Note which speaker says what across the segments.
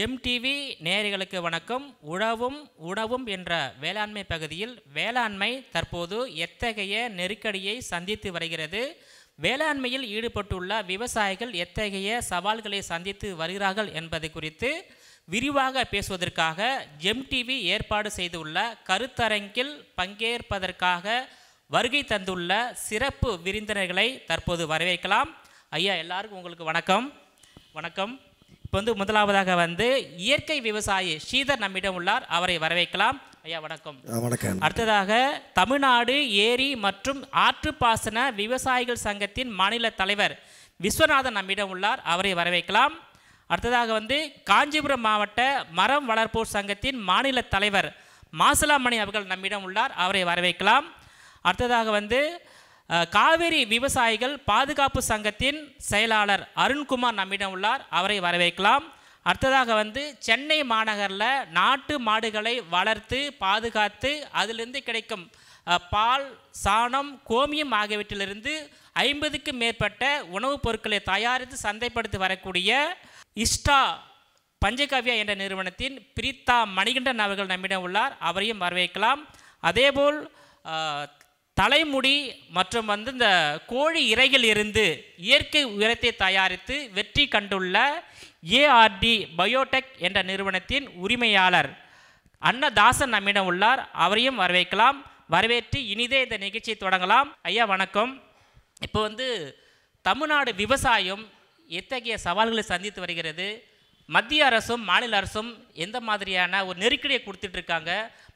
Speaker 1: GeM TV நேயர்களுக்கு வணக்கம் உழவும் உணவும் என்ற வேளாண்மை பகுதியில் வேளாண்மை தற்போது எத்தகைய நெருக்கடியை சந்தித்து வருகிறது வேளாண்மையில் ஈடுபட்டுள்ள விவசாயிகள் எத்தகைய சவால்களை சந்தித்து வருகிறார்கள் என்பது குறித்து விரிவாக பேசுவதற்காக ஜெம் டிவி ஏற்பாடு செய்துள்ள கருத்தரங்கில் பங்கேற்பதற்காக வருகை தந்துள்ள சிறப்பு விருந்தினர்களை தற்போது வரவேற்கலாம் ஐயா எல்லாருக்கும் உங்களுக்கு வணக்கம் வணக்கம் இப்போ வந்து முதலாவதாக வந்து இயற்கை விவசாயி ஸ்ரீதர் நம்மிடம் உள்ளார் அவரை வரவேற்கலாம் ஐயா வணக்கம் வணக்கம் அடுத்ததாக தமிழ்நாடு ஏரி மற்றும் ஆற்று பாசன விவசாயிகள் சங்கத்தின் மாநில தலைவர் விஸ்வநாதன் நம்மிடம் உள்ளார் அவரை வரவேற்கலாம் அடுத்ததாக வந்து காஞ்சிபுரம் மாவட்ட மரம் வளர்ப்போர் சங்கத்தின் மாநில தலைவர் மாசலாமணி அவர்கள் நம்மிடம் உள்ளார் அவரை வரவேற்கலாம் அடுத்ததாக வந்து காவேரி விவசாயிகள் பாதுகாப்பு சங்கத்தின் செயலாளர் அருண்குமார் நம்மிடம் உள்ளார் அவரை வரவேற்கலாம் அடுத்ததாக வந்து சென்னை மாநகரில் நாட்டு மாடுகளை வளர்த்து பாதுகாத்து அதிலிருந்து கிடைக்கும் பால் சாணம் கோமியம் ஆகியவற்றிலிருந்து ஐம்பதுக்கும் மேற்பட்ட உணவுப் பொருட்களை தயாரித்து சந்தைப்படுத்தி வரக்கூடிய இஷ்டா பஞ்சகாவியா என்ற நிறுவனத்தின் பிரீத்தா மணிகண்டன் அவர்கள் நம்மிடம் உள்ளார் அவரையும் வரவேற்கலாம் அதேபோல் தலைமுடி மற்றும் வந்து இந்த கோழி இறைகள் இருந்து இயற்கை உரத்தை தயாரித்து வெற்றி கண்டுள்ள ஏஆர்டி பயோடெக் என்ற நிறுவனத்தின் உரிமையாளர் அன்னதாசன் நம்மிடம் உள்ளார் அவரையும் வரவேற்கலாம் வரவேற்று இனிதே இந்த நிகழ்ச்சியை தொடங்கலாம் ஐயா வணக்கம் இப்போ வந்து தமிழ்நாடு விவசாயம் எத்தகைய சவால்களை சந்தித்து வருகிறது மத்திய அரசும் மாநில அரசும் எந்த மாதிரியான ஒரு நெருக்கடியை கொடுத்துட்ருக்காங்க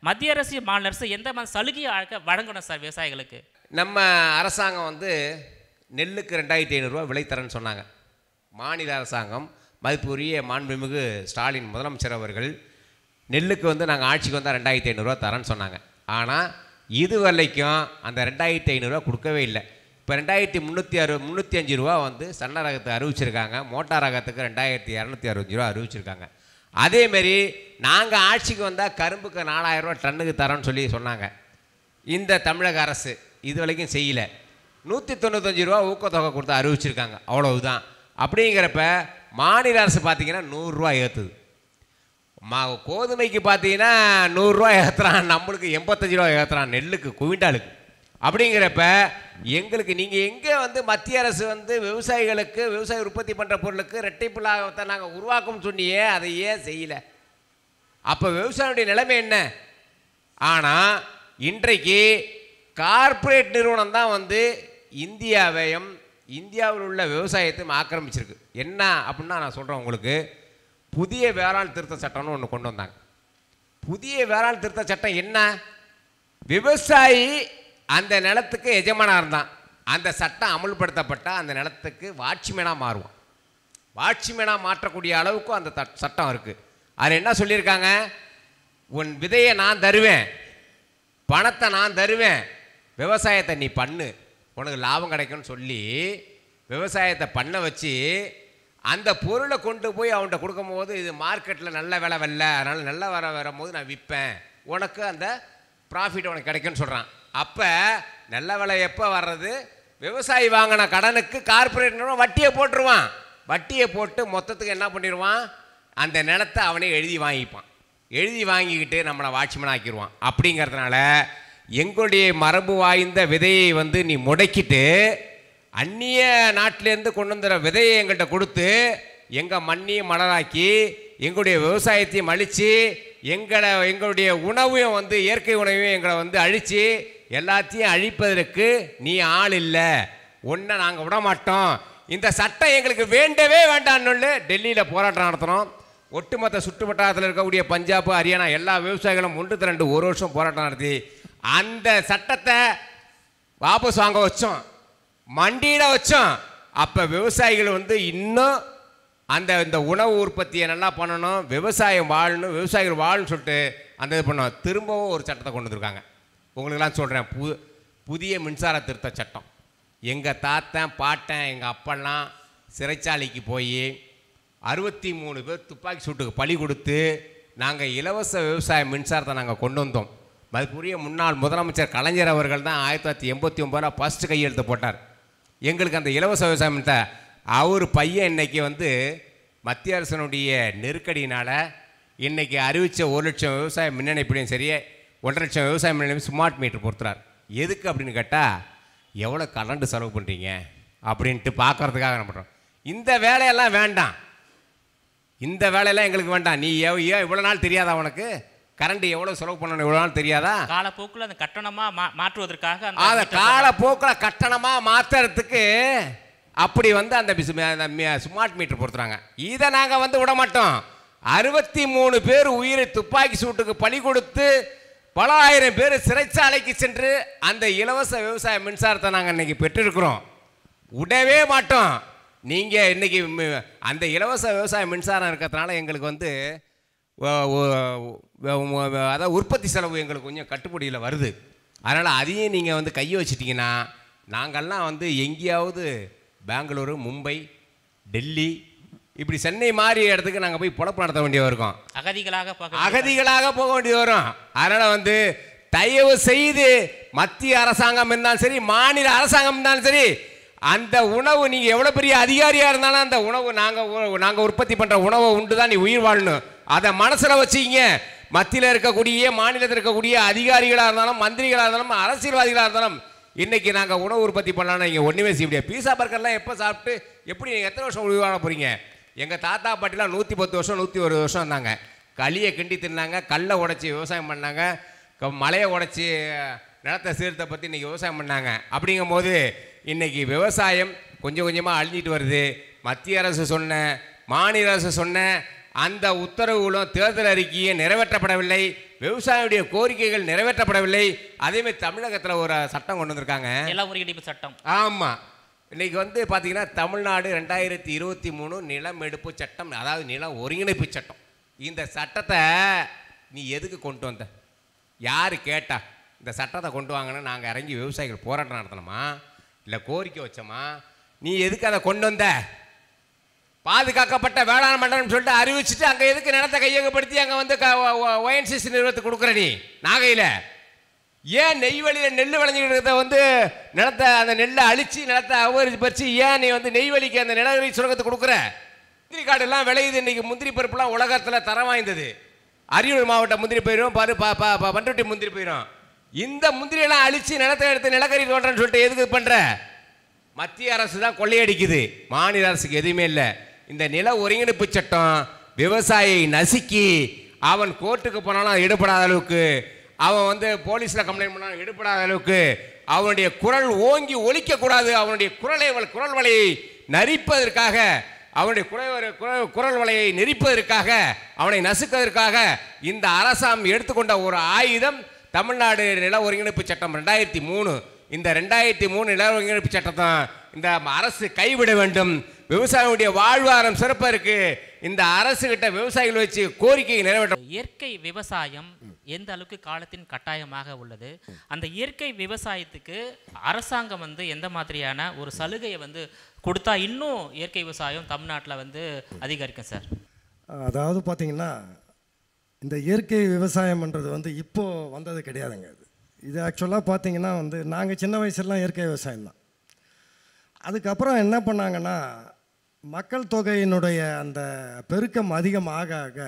Speaker 1: மத்திய அரசு மாநில அரசு எந்த மாதிரி சலுகையை வழங்கணும் சார் விவசாயிகளுக்கு
Speaker 2: நம்ம அரசாங்கம் வந்து நெல்லுக்கு ரெண்டாயிரத்தி ஐநூறுரூவா விலை தரேன்னு சொன்னாங்க மாநில அரசாங்கம் மதிப்புரிய மாண்புமிகு ஸ்டாலின் முதலமைச்சர் அவர்கள் நெல்லுக்கு வந்து நாங்கள் ஆட்சிக்கு வந்தால் ரெண்டாயிரத்தி ஐநூறுரூவா தரேன்னு சொன்னாங்க ஆனால் இது வரைக்கும் அந்த ரெண்டாயிரத்தி ஐநூறுரூவா கொடுக்கவே இல்லை இப்போ ரெண்டாயிரத்தி முந்நூற்றி அறு முந்நூற்றி அஞ்சு ரூபா வந்து சன்ன ரகத்தை அறிவிச்சிருக்காங்க மோட்டார் ரகத்துக்கு ரெண்டாயிரத்தி இரநூத்தி அறுபஞ்சு ரூபா அறிவிச்சிருக்காங்க அதேமாரி நாங்கள் ஆட்சிக்கு வந்தால் கரும்புக்கு நாலாயிரரூவா டன்னுக்கு தரோன்னு சொல்லி சொன்னாங்க இந்த தமிழக அரசு இது வரைக்கும் செய்யலை நூற்றி தொண்ணூத்தஞ்சு ரூபா ஊக்கத்தொகை கொடுத்து அறிவிச்சிருக்காங்க தான் அப்படிங்கிறப்ப மாநில அரசு பார்த்திங்கன்னா நூறுரூவா ஏற்றுது மா கோதுமைக்கு பார்த்தீங்கன்னா நூறுரூவா ஏற்றுறான் நம்மளுக்கு எண்பத்தஞ்சு ரூபா ஏற்றுறான் நெல்லுக்கு குவிண்டாலுக்கு அப்படிங்கிறப்ப எங்களுக்கு நீங்கள் எங்கே வந்து மத்திய அரசு வந்து விவசாயிகளுக்கு விவசாய உற்பத்தி பண்ணுற பொருளுக்கு ரெட்டிப்பு லாபத்தை நாங்கள் உருவாக்கும் சொன்னியே அதை ஏன் செய்யலை அப்போ விவசாயியுடைய நிலைமை என்ன ஆனால் இன்றைக்கு கார்ப்பரேட் நிறுவனம் தான் வந்து இந்தியாவையும் இந்தியாவில் உள்ள விவசாயத்தையும் ஆக்கிரமிச்சிருக்கு என்ன அப்படின்னா நான் சொல்கிறேன் உங்களுக்கு புதிய வேளாண் திருத்த சட்டம்னு ஒன்று கொண்டு வந்தாங்க புதிய வேளாண் திருத்த சட்டம் என்ன விவசாயி அந்த நிலத்துக்கு எஜமானாக இருந்தான் அந்த சட்டம் அமுல்படுத்தப்பட்டால் அந்த நிலத்துக்கு வாட்சிமேனாக மாறுவோம் வாட்சிமேனாக மாற்றக்கூடிய அளவுக்கு அந்த சட்டம் இருக்குது அதில் என்ன சொல்லியிருக்காங்க உன் விதையை நான் தருவேன் பணத்தை நான் தருவேன் விவசாயத்தை நீ பண்ணு உனக்கு லாபம் கிடைக்கும்னு சொல்லி விவசாயத்தை பண்ண வச்சு அந்த பொருளை கொண்டு போய் அவன்கிட்ட கொடுக்கும்போது இது மார்க்கெட்டில் நல்ல விலை வரல அதனால் நல்ல வர வரும்போது நான் விற்பேன் உனக்கு அந்த ப்ராஃபிட் உனக்கு கிடைக்கும்னு சொல்கிறான் அப்போ நல்ல விலை எப்போ வர்றது விவசாயி வாங்கின கடனுக்கு கார்பரேட் நிறுவனம் வட்டியை போட்டுருவான் வட்டியை போட்டு மொத்தத்துக்கு என்ன பண்ணிடுவான் அந்த நிலத்தை அவனே எழுதி வாங்கிப்பான் எழுதி வாங்கிக்கிட்டு நம்மளை வாட்ச்மேன் ஆக்கிடுவான் அப்படிங்கிறதுனால எங்களுடைய மரபு வாய்ந்த விதையை வந்து நீ முடக்கிட்டு அந்நிய நாட்டிலேருந்து கொண்டு வந்துற விதையை எங்கள்கிட்ட கொடுத்து எங்கள் மண்ணையும் மலராக்கி எங்களுடைய விவசாயத்தையும் அழித்து எங்களை எங்களுடைய உணவையும் வந்து இயற்கை உணவையும் எங்களை வந்து அழித்து எல்லாத்தையும் அழிப்பதற்கு நீ ஆள் இல்லை ஒன்றை நாங்கள் விட மாட்டோம் இந்த சட்டம் எங்களுக்கு வேண்டவே வேண்டான்னு டெல்லியில் போராட்டம் நடத்தினோம் ஒட்டுமொத்த சுற்றுவட்டாரத்தில் இருக்கக்கூடிய பஞ்சாப் ஹரியானா எல்லா விவசாயிகளும் ஒன்று திரண்டு ஒரு வருஷம் போராட்டம் நடத்தி அந்த சட்டத்தை வாபஸ் வாங்க வச்சோம் மண்டியிட வச்சோம் அப்போ விவசாயிகள் வந்து இன்னும் அந்த இந்த உணவு உற்பத்தியை நல்லா பண்ணணும் விவசாயம் வாழணும் விவசாயிகள் வாழணும்னு சொல்லிட்டு அந்த இது பண்ணோம் திரும்பவும் ஒரு சட்டத்தை கொண்டு வந்திருக்காங்க உங்களுக்கெல்லாம் சொல்கிறேன் பு புதிய மின்சார திருத்த சட்டம் எங்கள் தாத்தன் பாட்டன் எங்கள் அப்பெல்லாம் சிறைச்சாலைக்கு போய் அறுபத்தி மூணு பேர் துப்பாக்கி சூட்டுக்கு பழி கொடுத்து நாங்கள் இலவச விவசாய மின்சாரத்தை நாங்கள் கொண்டு வந்தோம் அதுக்குரிய முன்னாள் முதலமைச்சர் கலைஞர் அவர்கள் தான் ஆயிரத்தி தொள்ளாயிரத்தி எண்பத்தி ரூபா ஃபஸ்ட்டு கையெழுத்து போட்டார் எங்களுக்கு அந்த இலவச விவசாயம் அவர் பையன் இன்றைக்கி வந்து மத்திய அரசனுடைய நெருக்கடியினால் இன்றைக்கி அறிவித்த ஒரு லட்சம் விவசாய மின் இணைப்புலையும் சரியே ஒன்றரை லட்சம் விவசாயம் நிலையம் ஸ்மார்ட் மீட்டர் பொறுத்துறார் எதுக்கு அப்படின்னு கேட்டால் எவ்வளோ கரண்ட்டு செலவு பண்ணுறீங்க அப்படின்ட்டு பார்க்குறதுக்காக என்ன பண்ணுறோம் இந்த வேலையெல்லாம் வேண்டாம் இந்த வேலையெல்லாம் எங்களுக்கு வேண்டாம் நீ எவ்வளோ இவ்வளோ நாள் தெரியாதா உனக்கு கரண்ட் எவ்வளோ செலவு பண்ணணும் இவ்வளோ நாள் தெரியாதா
Speaker 1: காலப்போக்கில் அந்த கட்டணமாக மா மாற்றுவதற்காக
Speaker 2: அதை காலப்போக்கில் கட்டணமாக மாற்றுறதுக்கு அப்படி வந்து அந்த ஸ்மார்ட் மீட்டர் பொறுத்துறாங்க இதை நாங்கள் வந்து விட மாட்டோம் அறுபத்தி மூணு பேர் உயிரை துப்பாக்கி சூட்டுக்கு பலி கொடுத்து பல ஆயிரம் பேர் சிறைச்சாலைக்கு சென்று அந்த இலவச விவசாய மின்சாரத்தை நாங்கள் இன்றைக்கி பெற்றிருக்கிறோம் விடவே மாட்டோம் நீங்கள் இன்றைக்கி அந்த இலவச விவசாய மின்சாரம் இருக்கிறதுனால எங்களுக்கு வந்து அதாவது உற்பத்தி செலவு எங்களுக்கு கொஞ்சம் கட்டுப்படியில் வருது அதனால் அதையும் நீங்கள் வந்து கையை வச்சிட்டிங்கன்னா நாங்கள்லாம் வந்து எங்கேயாவது பெங்களூரு மும்பை டெல்லி இப்படி சென்னை மாறிய இடத்துக்கு நாங்கள் போய் பொழப்பு நடத்த வேண்டியது இருக்கும்
Speaker 1: அகதிகளாக அகதிகளாக
Speaker 2: போக வேண்டியது வரும் அதனால் வந்து தயவு செய்து மத்திய அரசாங்கம் இருந்தாலும் சரி மாநில அரசாங்கம் இருந்தாலும் சரி அந்த உணவு நீங்கள் எவ்வளோ பெரிய அதிகாரியாக இருந்தாலும் அந்த உணவு நாங்கள் நாங்கள் உற்பத்தி பண்ணுற உணவை உண்டு தான் நீ உயிர் வாழணும் அதை மனசில் வச்சுக்கிங்க மத்தியில் இருக்கக்கூடிய மாநிலத்தில் இருக்கக்கூடிய அதிகாரிகளாக இருந்தாலும் மந்திரிகளாக இருந்தாலும் அரசியல்வாதிகளாக இருந்தாலும் இன்றைக்கி நாங்கள் உணவு உற்பத்தி பண்ணலாம்னு நீங்கள் ஒன்றுமே செய்ய முடியாது பீஸா பர்கர்லாம் எப்போ சாப்பிட்டு எப்படி நீங்கள் எத்தனை வருஷம் உயிர் வாழ போகிறீங்க எங்கள் தாத்தா பாட்டிலாம் நூற்றி பத்து வருஷம் நூற்றி ஒரு வருஷம் இருந்தாங்க களியை கிண்டி தின்னாங்க கல்லை உடச்சி விவசாயம் பண்ணாங்க மலையை உடச்சி நிலத்தை சீர்த்த பற்றி இன்றைக்கி விவசாயம் பண்ணாங்க அப்படிங்கும் போது இன்றைக்கி விவசாயம் கொஞ்சம் கொஞ்சமாக அழிஞ்சிட்டு வருது மத்திய அரசு சொன்ன மாநில அரசு சொன்ன அந்த உத்தரவுகளும் தேர்தல் அறிக்கையை நிறைவேற்றப்படவில்லை விவசாயியுடைய கோரிக்கைகள் நிறைவேற்றப்படவில்லை அதேமாதிரி தமிழகத்தில் ஒரு சட்டம் கொண்டு வந்திருக்காங்க சட்டம் ஆமாம் இன்றைக்கி வந்து பார்த்திங்கன்னா தமிழ்நாடு ரெண்டாயிரத்தி இருபத்தி மூணு நிலம் எடுப்பு சட்டம் அதாவது நிலம் ஒருங்கிணைப்பு சட்டம் இந்த சட்டத்தை நீ எதுக்கு கொண்டு வந்த யார் கேட்டா இந்த சட்டத்தை கொண்டு வாங்கினா நாங்கள் இறங்கி விவசாயிகள் போராட்டம் நடத்தணுமா இல்லை கோரிக்கை வச்சோமா நீ எதுக்கு அதை கொண்டு வந்த பாதுகாக்கப்பட்ட வேளாண் மண்டலம்னு சொல்லிட்டு அறிவிச்சுட்டு அங்கே எதுக்கு நிலத்தை கையகப்படுத்தி அங்கே வந்து ஒயன்சிசி நிறுவனத்துக்கு கொடுக்குற நீ நாகையில் ஏன் நெய்வழியில் நெல் விளைஞ்சிக்கிறத வந்து நிலத்தை அந்த நெல்லை அழித்து நிலத்தை அபகரித்து பறித்து ஏன் நீ வந்து நெய்வழிக்கு அந்த நிலவரி சுரங்கத்தை கொடுக்குற முந்திரி காடுலாம் விளையுது இன்றைக்கி முந்திரி பருப்புலாம் உலகத்தில் தரம் வாய்ந்தது அரியலூர் மாவட்டம் முந்திரி போயிடும் பரு பா பா பண்ருட்டி முந்திரி போயிடும் இந்த முந்திரியெல்லாம் அழித்து நிலத்தை எடுத்து நிலக்கரி தோன்றன்னு சொல்லிட்டு எதுக்கு பண்ணுற மத்திய அரசு தான் கொள்ளையடிக்குது மாநில அரசுக்கு எதுவுமே இல்லை இந்த நில ஒருங்கிணைப்பு சட்டம் விவசாயியை நசுக்கி அவன் கோர்ட்டுக்கு போனாலும் ஈடுபடாத அளவுக்கு அவன் வந்து போலீஸில் கம்ப்ளைண்ட் பண்ணான் எடுப்படாத அளவுக்கு அவனுடைய குரல் ஓங்கி ஒழிக்கக்கூடாது அவனுடைய குரலை குரல் வலையை நரிப்பதற்காக அவனுடைய குரல் குரல் வலையை நெரிப்பதற்காக அவனை நசுக்கதற்காக இந்த அரசாம் எடுத்துக்கொண்ட ஒரு ஆயுதம் தமிழ்நாடு நில ஒருங்கிணைப்பு சட்டம் ரெண்டாயிரத்தி மூணு இந்த ரெண்டாயிரத்தி மூணு நில ஒருங்கிணைப்பு சட்டத்தை இந்த அரசு கைவிட வேண்டும் விவசாயியுடைய வாழ்வாரம் சிறப்பாக இருக்குது இந்த அரசுகிட்ட விவசாயிகள் வச்சு கோரிக்கையை நிறைவேற்ற
Speaker 1: இயற்கை விவசாயம் எந்த அளவுக்கு காலத்தின் கட்டாயமாக உள்ளது அந்த இயற்கை விவசாயத்துக்கு அரசாங்கம் வந்து எந்த மாதிரியான ஒரு சலுகையை வந்து கொடுத்தா இன்னும் இயற்கை விவசாயம் தமிழ்நாட்டில் வந்து அதிகரிக்கும் சார்
Speaker 3: அதாவது பார்த்தீங்கன்னா இந்த இயற்கை விவசாயம்ன்றது வந்து இப்போது வந்தது கிடையாதுங்க அது இது ஆக்சுவலாக பார்த்திங்கன்னா வந்து நாங்கள் சின்ன வயசுலாம் இயற்கை விவசாயம் தான் அதுக்கப்புறம் என்ன பண்ணாங்கன்னா மக்கள் தொகையினுடைய அந்த பெருக்கம் அதிகமாக ஆக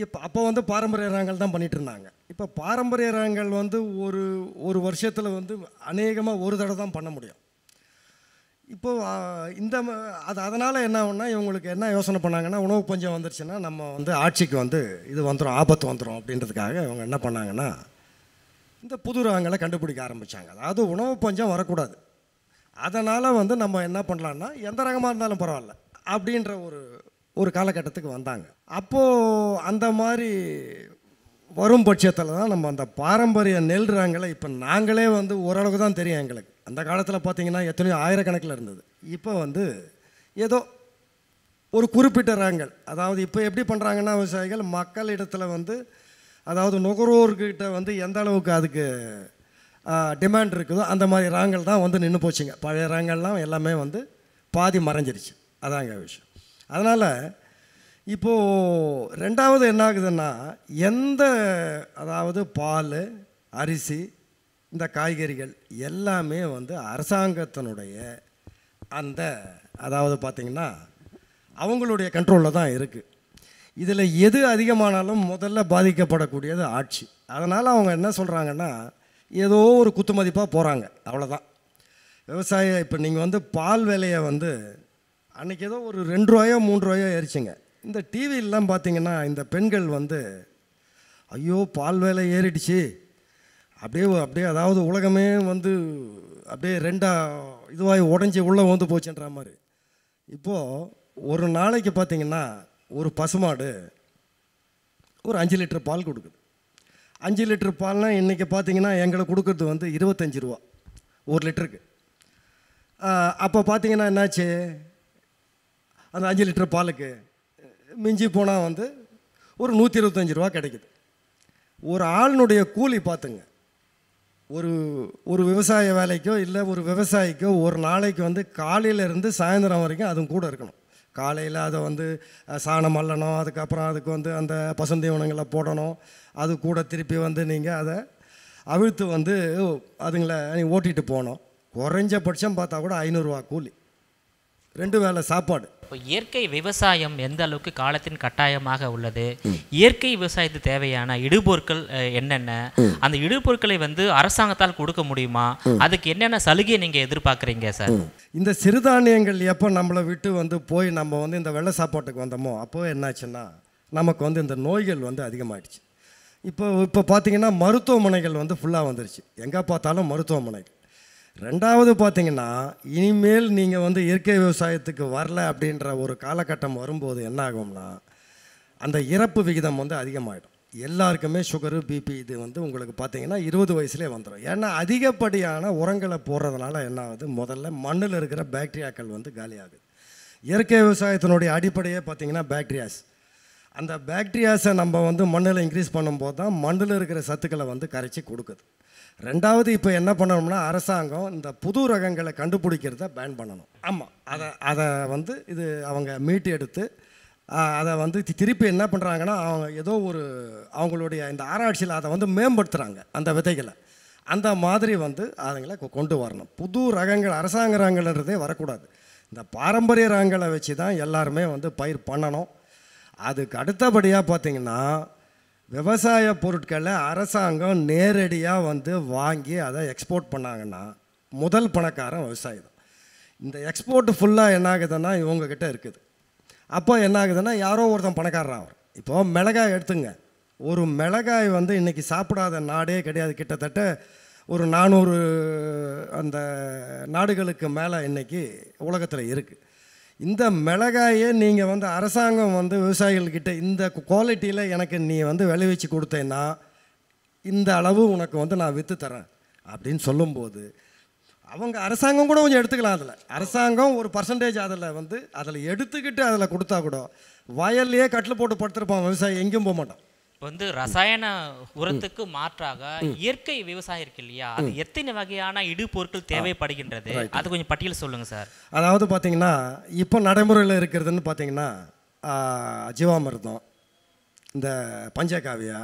Speaker 3: இப்போ அப்போ வந்து பாரம்பரிய ரகங்கள் தான் பண்ணிகிட்டு இருந்தாங்க இப்போ பாரம்பரிய ரகங்கள் வந்து ஒரு ஒரு வருஷத்தில் வந்து அநேகமாக ஒரு தடவை தான் பண்ண முடியும் இப்போது இந்த அது அதனால் என்ன ஒன்றா இவங்களுக்கு என்ன யோசனை பண்ணாங்கன்னா உணவு பஞ்சம் வந்துருச்சுன்னா நம்ம வந்து ஆட்சிக்கு வந்து இது வந்துடும் ஆபத்து வந்துடும் அப்படின்றதுக்காக இவங்க என்ன பண்ணாங்கன்னா இந்த புது ரகங்களை கண்டுபிடிக்க ஆரம்பித்தாங்க அதாவது உணவு பஞ்சம் வரக்கூடாது அதனால் வந்து நம்ம என்ன பண்ணலான்னா எந்த ரகமாக இருந்தாலும் பரவாயில்ல அப்படின்ற ஒரு ஒரு காலகட்டத்துக்கு வந்தாங்க அப்போது அந்த மாதிரி வரும் பட்சத்தில் தான் நம்ம அந்த பாரம்பரிய நெல் ரகங்களை இப்போ நாங்களே வந்து ஓரளவுக்கு தான் தெரியும் எங்களுக்கு அந்த காலத்தில் பார்த்திங்கன்னா எத்தனையோ ஆயிரக்கணக்கில் இருந்தது இப்போ வந்து ஏதோ ஒரு குறிப்பிட்ட ரகங்கள் அதாவது இப்போ எப்படி பண்ணுறாங்கன்னா விவசாயிகள் மக்கள் இடத்துல வந்து அதாவது நுகர்வோர்கிட்ட வந்து எந்த அளவுக்கு அதுக்கு டிமாண்ட் இருக்குதோ அந்த மாதிரி ராங்கள் தான் வந்து நின்று போச்சுங்க பழைய ரகங்கள்லாம் எல்லாமே வந்து பாதி மறைஞ்சிருச்சு அதாங்க விஷயம் அதனால் இப்போது ரெண்டாவது என்ன ஆகுதுன்னா எந்த அதாவது பால் அரிசி இந்த காய்கறிகள் எல்லாமே வந்து அரசாங்கத்தினுடைய அந்த அதாவது பார்த்திங்கன்னா அவங்களுடைய கண்ட்ரோலில் தான் இருக்குது இதில் எது அதிகமானாலும் முதல்ல பாதிக்கப்படக்கூடியது ஆட்சி அதனால் அவங்க என்ன சொல்கிறாங்கன்னா ஏதோ ஒரு குத்து மதிப்பாக போகிறாங்க அவ்வளோதான் விவசாய இப்போ நீங்கள் வந்து பால் விலையை வந்து அன்றைக்கி ஏதோ ஒரு ரெண்டு ரூபாயோ மூணு ரூபாயோ ஏறிச்சிங்க இந்த டிவியிலலாம் பார்த்திங்கன்னா இந்த பெண்கள் வந்து ஐயோ பால் வேலை ஏறிடுச்சு அப்படியே அப்படியே அதாவது உலகமே வந்து அப்படியே ரெண்டாக இதுவாகி உடஞ்சி உள்ளே வந்து போச்சுன்ற மாதிரி இப்போது ஒரு நாளைக்கு பார்த்திங்கன்னா ஒரு பசுமாடு ஒரு அஞ்சு லிட்டர் பால் கொடுக்குது அஞ்சு லிட்டர் பால்னால் இன்றைக்கி பார்த்திங்கன்னா எங்களை கொடுக்குறது வந்து இருபத்தஞ்சி ரூபா ஒரு லிட்டருக்கு அப்போ பார்த்திங்கன்னா என்னாச்சு அந்த அஞ்சு லிட்டர் பாலுக்கு மிஞ்சி போனால் வந்து ஒரு நூற்றி இருபத்தஞ்சி ரூபா கிடைக்குது ஒரு ஆளினுடைய கூலி பார்த்துங்க ஒரு ஒரு விவசாய வேலைக்கோ இல்லை ஒரு விவசாயிக்கோ ஒரு நாளைக்கு வந்து காலையிலேருந்து சாயந்தரம் வரைக்கும் அதுவும் கூட இருக்கணும் காலையில் அதை வந்து சாணம் அள்ளணும் அதுக்கப்புறம் அதுக்கு வந்து அந்த பசுந்தீவனங்களை போடணும் அது கூட திருப்பி வந்து நீங்கள் அதை அவிழ்த்து வந்து அதுங்களை ஓட்டிகிட்டு போகணும் குறைஞ்சபட்சம் பார்த்தா கூட ஐநூறுரூவா கூலி ரெண்டு வேலை சாப்பாடு
Speaker 1: இப்போ இயற்கை விவசாயம் எந்த அளவுக்கு காலத்தின் கட்டாயமாக உள்ளது இயற்கை விவசாயத்துக்கு தேவையான இடுபொருட்கள் என்னென்ன அந்த இடுபொருட்களை வந்து அரசாங்கத்தால் கொடுக்க முடியுமா அதுக்கு என்னென்ன சலுகையை நீங்கள் எதிர்பார்க்குறீங்க சார்
Speaker 3: இந்த சிறுதானியங்கள் எப்போ நம்மளை விட்டு வந்து போய் நம்ம வந்து இந்த வெள்ளை சாப்பாட்டுக்கு வந்தோமோ அப்போ என்னாச்சுன்னா நமக்கு வந்து இந்த நோய்கள் வந்து அதிகமாகிடுச்சு இப்போ இப்போ பார்த்தீங்கன்னா மருத்துவமனைகள் வந்து ஃபுல்லாக வந்துருச்சு எங்கே பார்த்தாலும் மருத்துவமனைகள் ரெண்டாவது பார்த்தீங்கன்னா இனிமேல் நீங்கள் வந்து இயற்கை விவசாயத்துக்கு வரல அப்படின்ற ஒரு காலகட்டம் வரும்போது என்னாகும்னா அந்த இறப்பு விகிதம் வந்து அதிகமாகிடும் எல்லாருக்குமே சுகரு பிபி இது வந்து உங்களுக்கு பார்த்தீங்கன்னா இருபது வயசுலேயே வந்துடும் ஏன்னா அதிகப்படியான உரங்களை போடுறதுனால என்ன ஆகுது முதல்ல மண்ணில் இருக்கிற பாக்டீரியாக்கள் வந்து காலியாகுது இயற்கை விவசாயத்தினுடைய அடிப்படையே பார்த்திங்கன்னா பாக்டீரியாஸ் அந்த பாக்டீரியாஸை நம்ம வந்து மண்ணில் இன்க்ரீஸ் பண்ணும்போது தான் மண்ணில் இருக்கிற சத்துக்களை வந்து கரைச்சி கொடுக்குது ரெண்டாவது இப்போ என்ன பண்ணணும்னா அரசாங்கம் இந்த புது ரகங்களை கண்டுபிடிக்கிறத பேன் பண்ணணும் ஆமாம் அதை அதை வந்து இது அவங்க மீட்டு எடுத்து அதை வந்து திருப்பி என்ன பண்ணுறாங்கன்னா அவங்க ஏதோ ஒரு அவங்களுடைய இந்த ஆராய்ச்சியில் அதை வந்து மேம்படுத்துகிறாங்க அந்த விதைகளை அந்த மாதிரி வந்து அதுங்களை கொண்டு வரணும் புது ரகங்கள் அரசாங்க ரகங்கள்ன்றதே வரக்கூடாது இந்த பாரம்பரிய ரகங்களை வச்சு தான் எல்லாருமே வந்து பயிர் பண்ணணும் அதுக்கு அடுத்தபடியாக பார்த்திங்கன்னா விவசாய பொருட்களை அரசாங்கம் நேரடியாக வந்து வாங்கி அதை எக்ஸ்போர்ட் பண்ணாங்கன்னா முதல் பணக்காரன் விவசாயி தான் இந்த எக்ஸ்போர்ட்டு ஃபுல்லாக என்ன ஆகுதுன்னா இவங்கக்கிட்ட இருக்குது அப்போ என்ன ஆகுதுன்னா யாரோ ஒருத்தன் பணக்காரன் அவர் இப்போது மிளகாய் எடுத்துங்க ஒரு மிளகாய் வந்து இன்றைக்கி சாப்பிடாத நாடே கிடையாது கிட்டத்தட்ட ஒரு நானூறு அந்த நாடுகளுக்கு மேலே இன்றைக்கி உலகத்தில் இருக்குது இந்த மிளகாயை நீங்கள் வந்து அரசாங்கம் வந்து விவசாயிகள்கிட்ட இந்த குவாலிட்டியில் எனக்கு நீ வந்து விளைவிச்சு கொடுத்தேன்னா இந்த அளவு உனக்கு வந்து நான் விற்று தரேன் அப்படின்னு சொல்லும்போது அவங்க அரசாங்கம் கூட கொஞ்சம் எடுத்துக்கலாம் அதில் அரசாங்கம் ஒரு பர்சன்டேஜ் அதில் வந்து அதில் எடுத்துக்கிட்டு அதில் கொடுத்தா கூட வயல்லையே கட்டில் போட்டு படுத்துருப்பான் விவசாயி எங்கேயும் போக மாட்டான்
Speaker 1: இப்போ வந்து ரசாயன உரத்துக்கு மாற்றாக இயற்கை விவசாயம் இருக்கு இல்லையா அது எத்தனை வகையான இடுபொருட்கள் பொருட்கள் தேவைப்படுகின்றது அது கொஞ்சம் பட்டியல் சொல்லுங்க சார்
Speaker 3: அதாவது பார்த்தீங்கன்னா இப்போ நடைமுறையில் இருக்கிறதுன்னு பார்த்தீங்கன்னா ஜீவாமிர்தம் இந்த பஞ்சகாவியா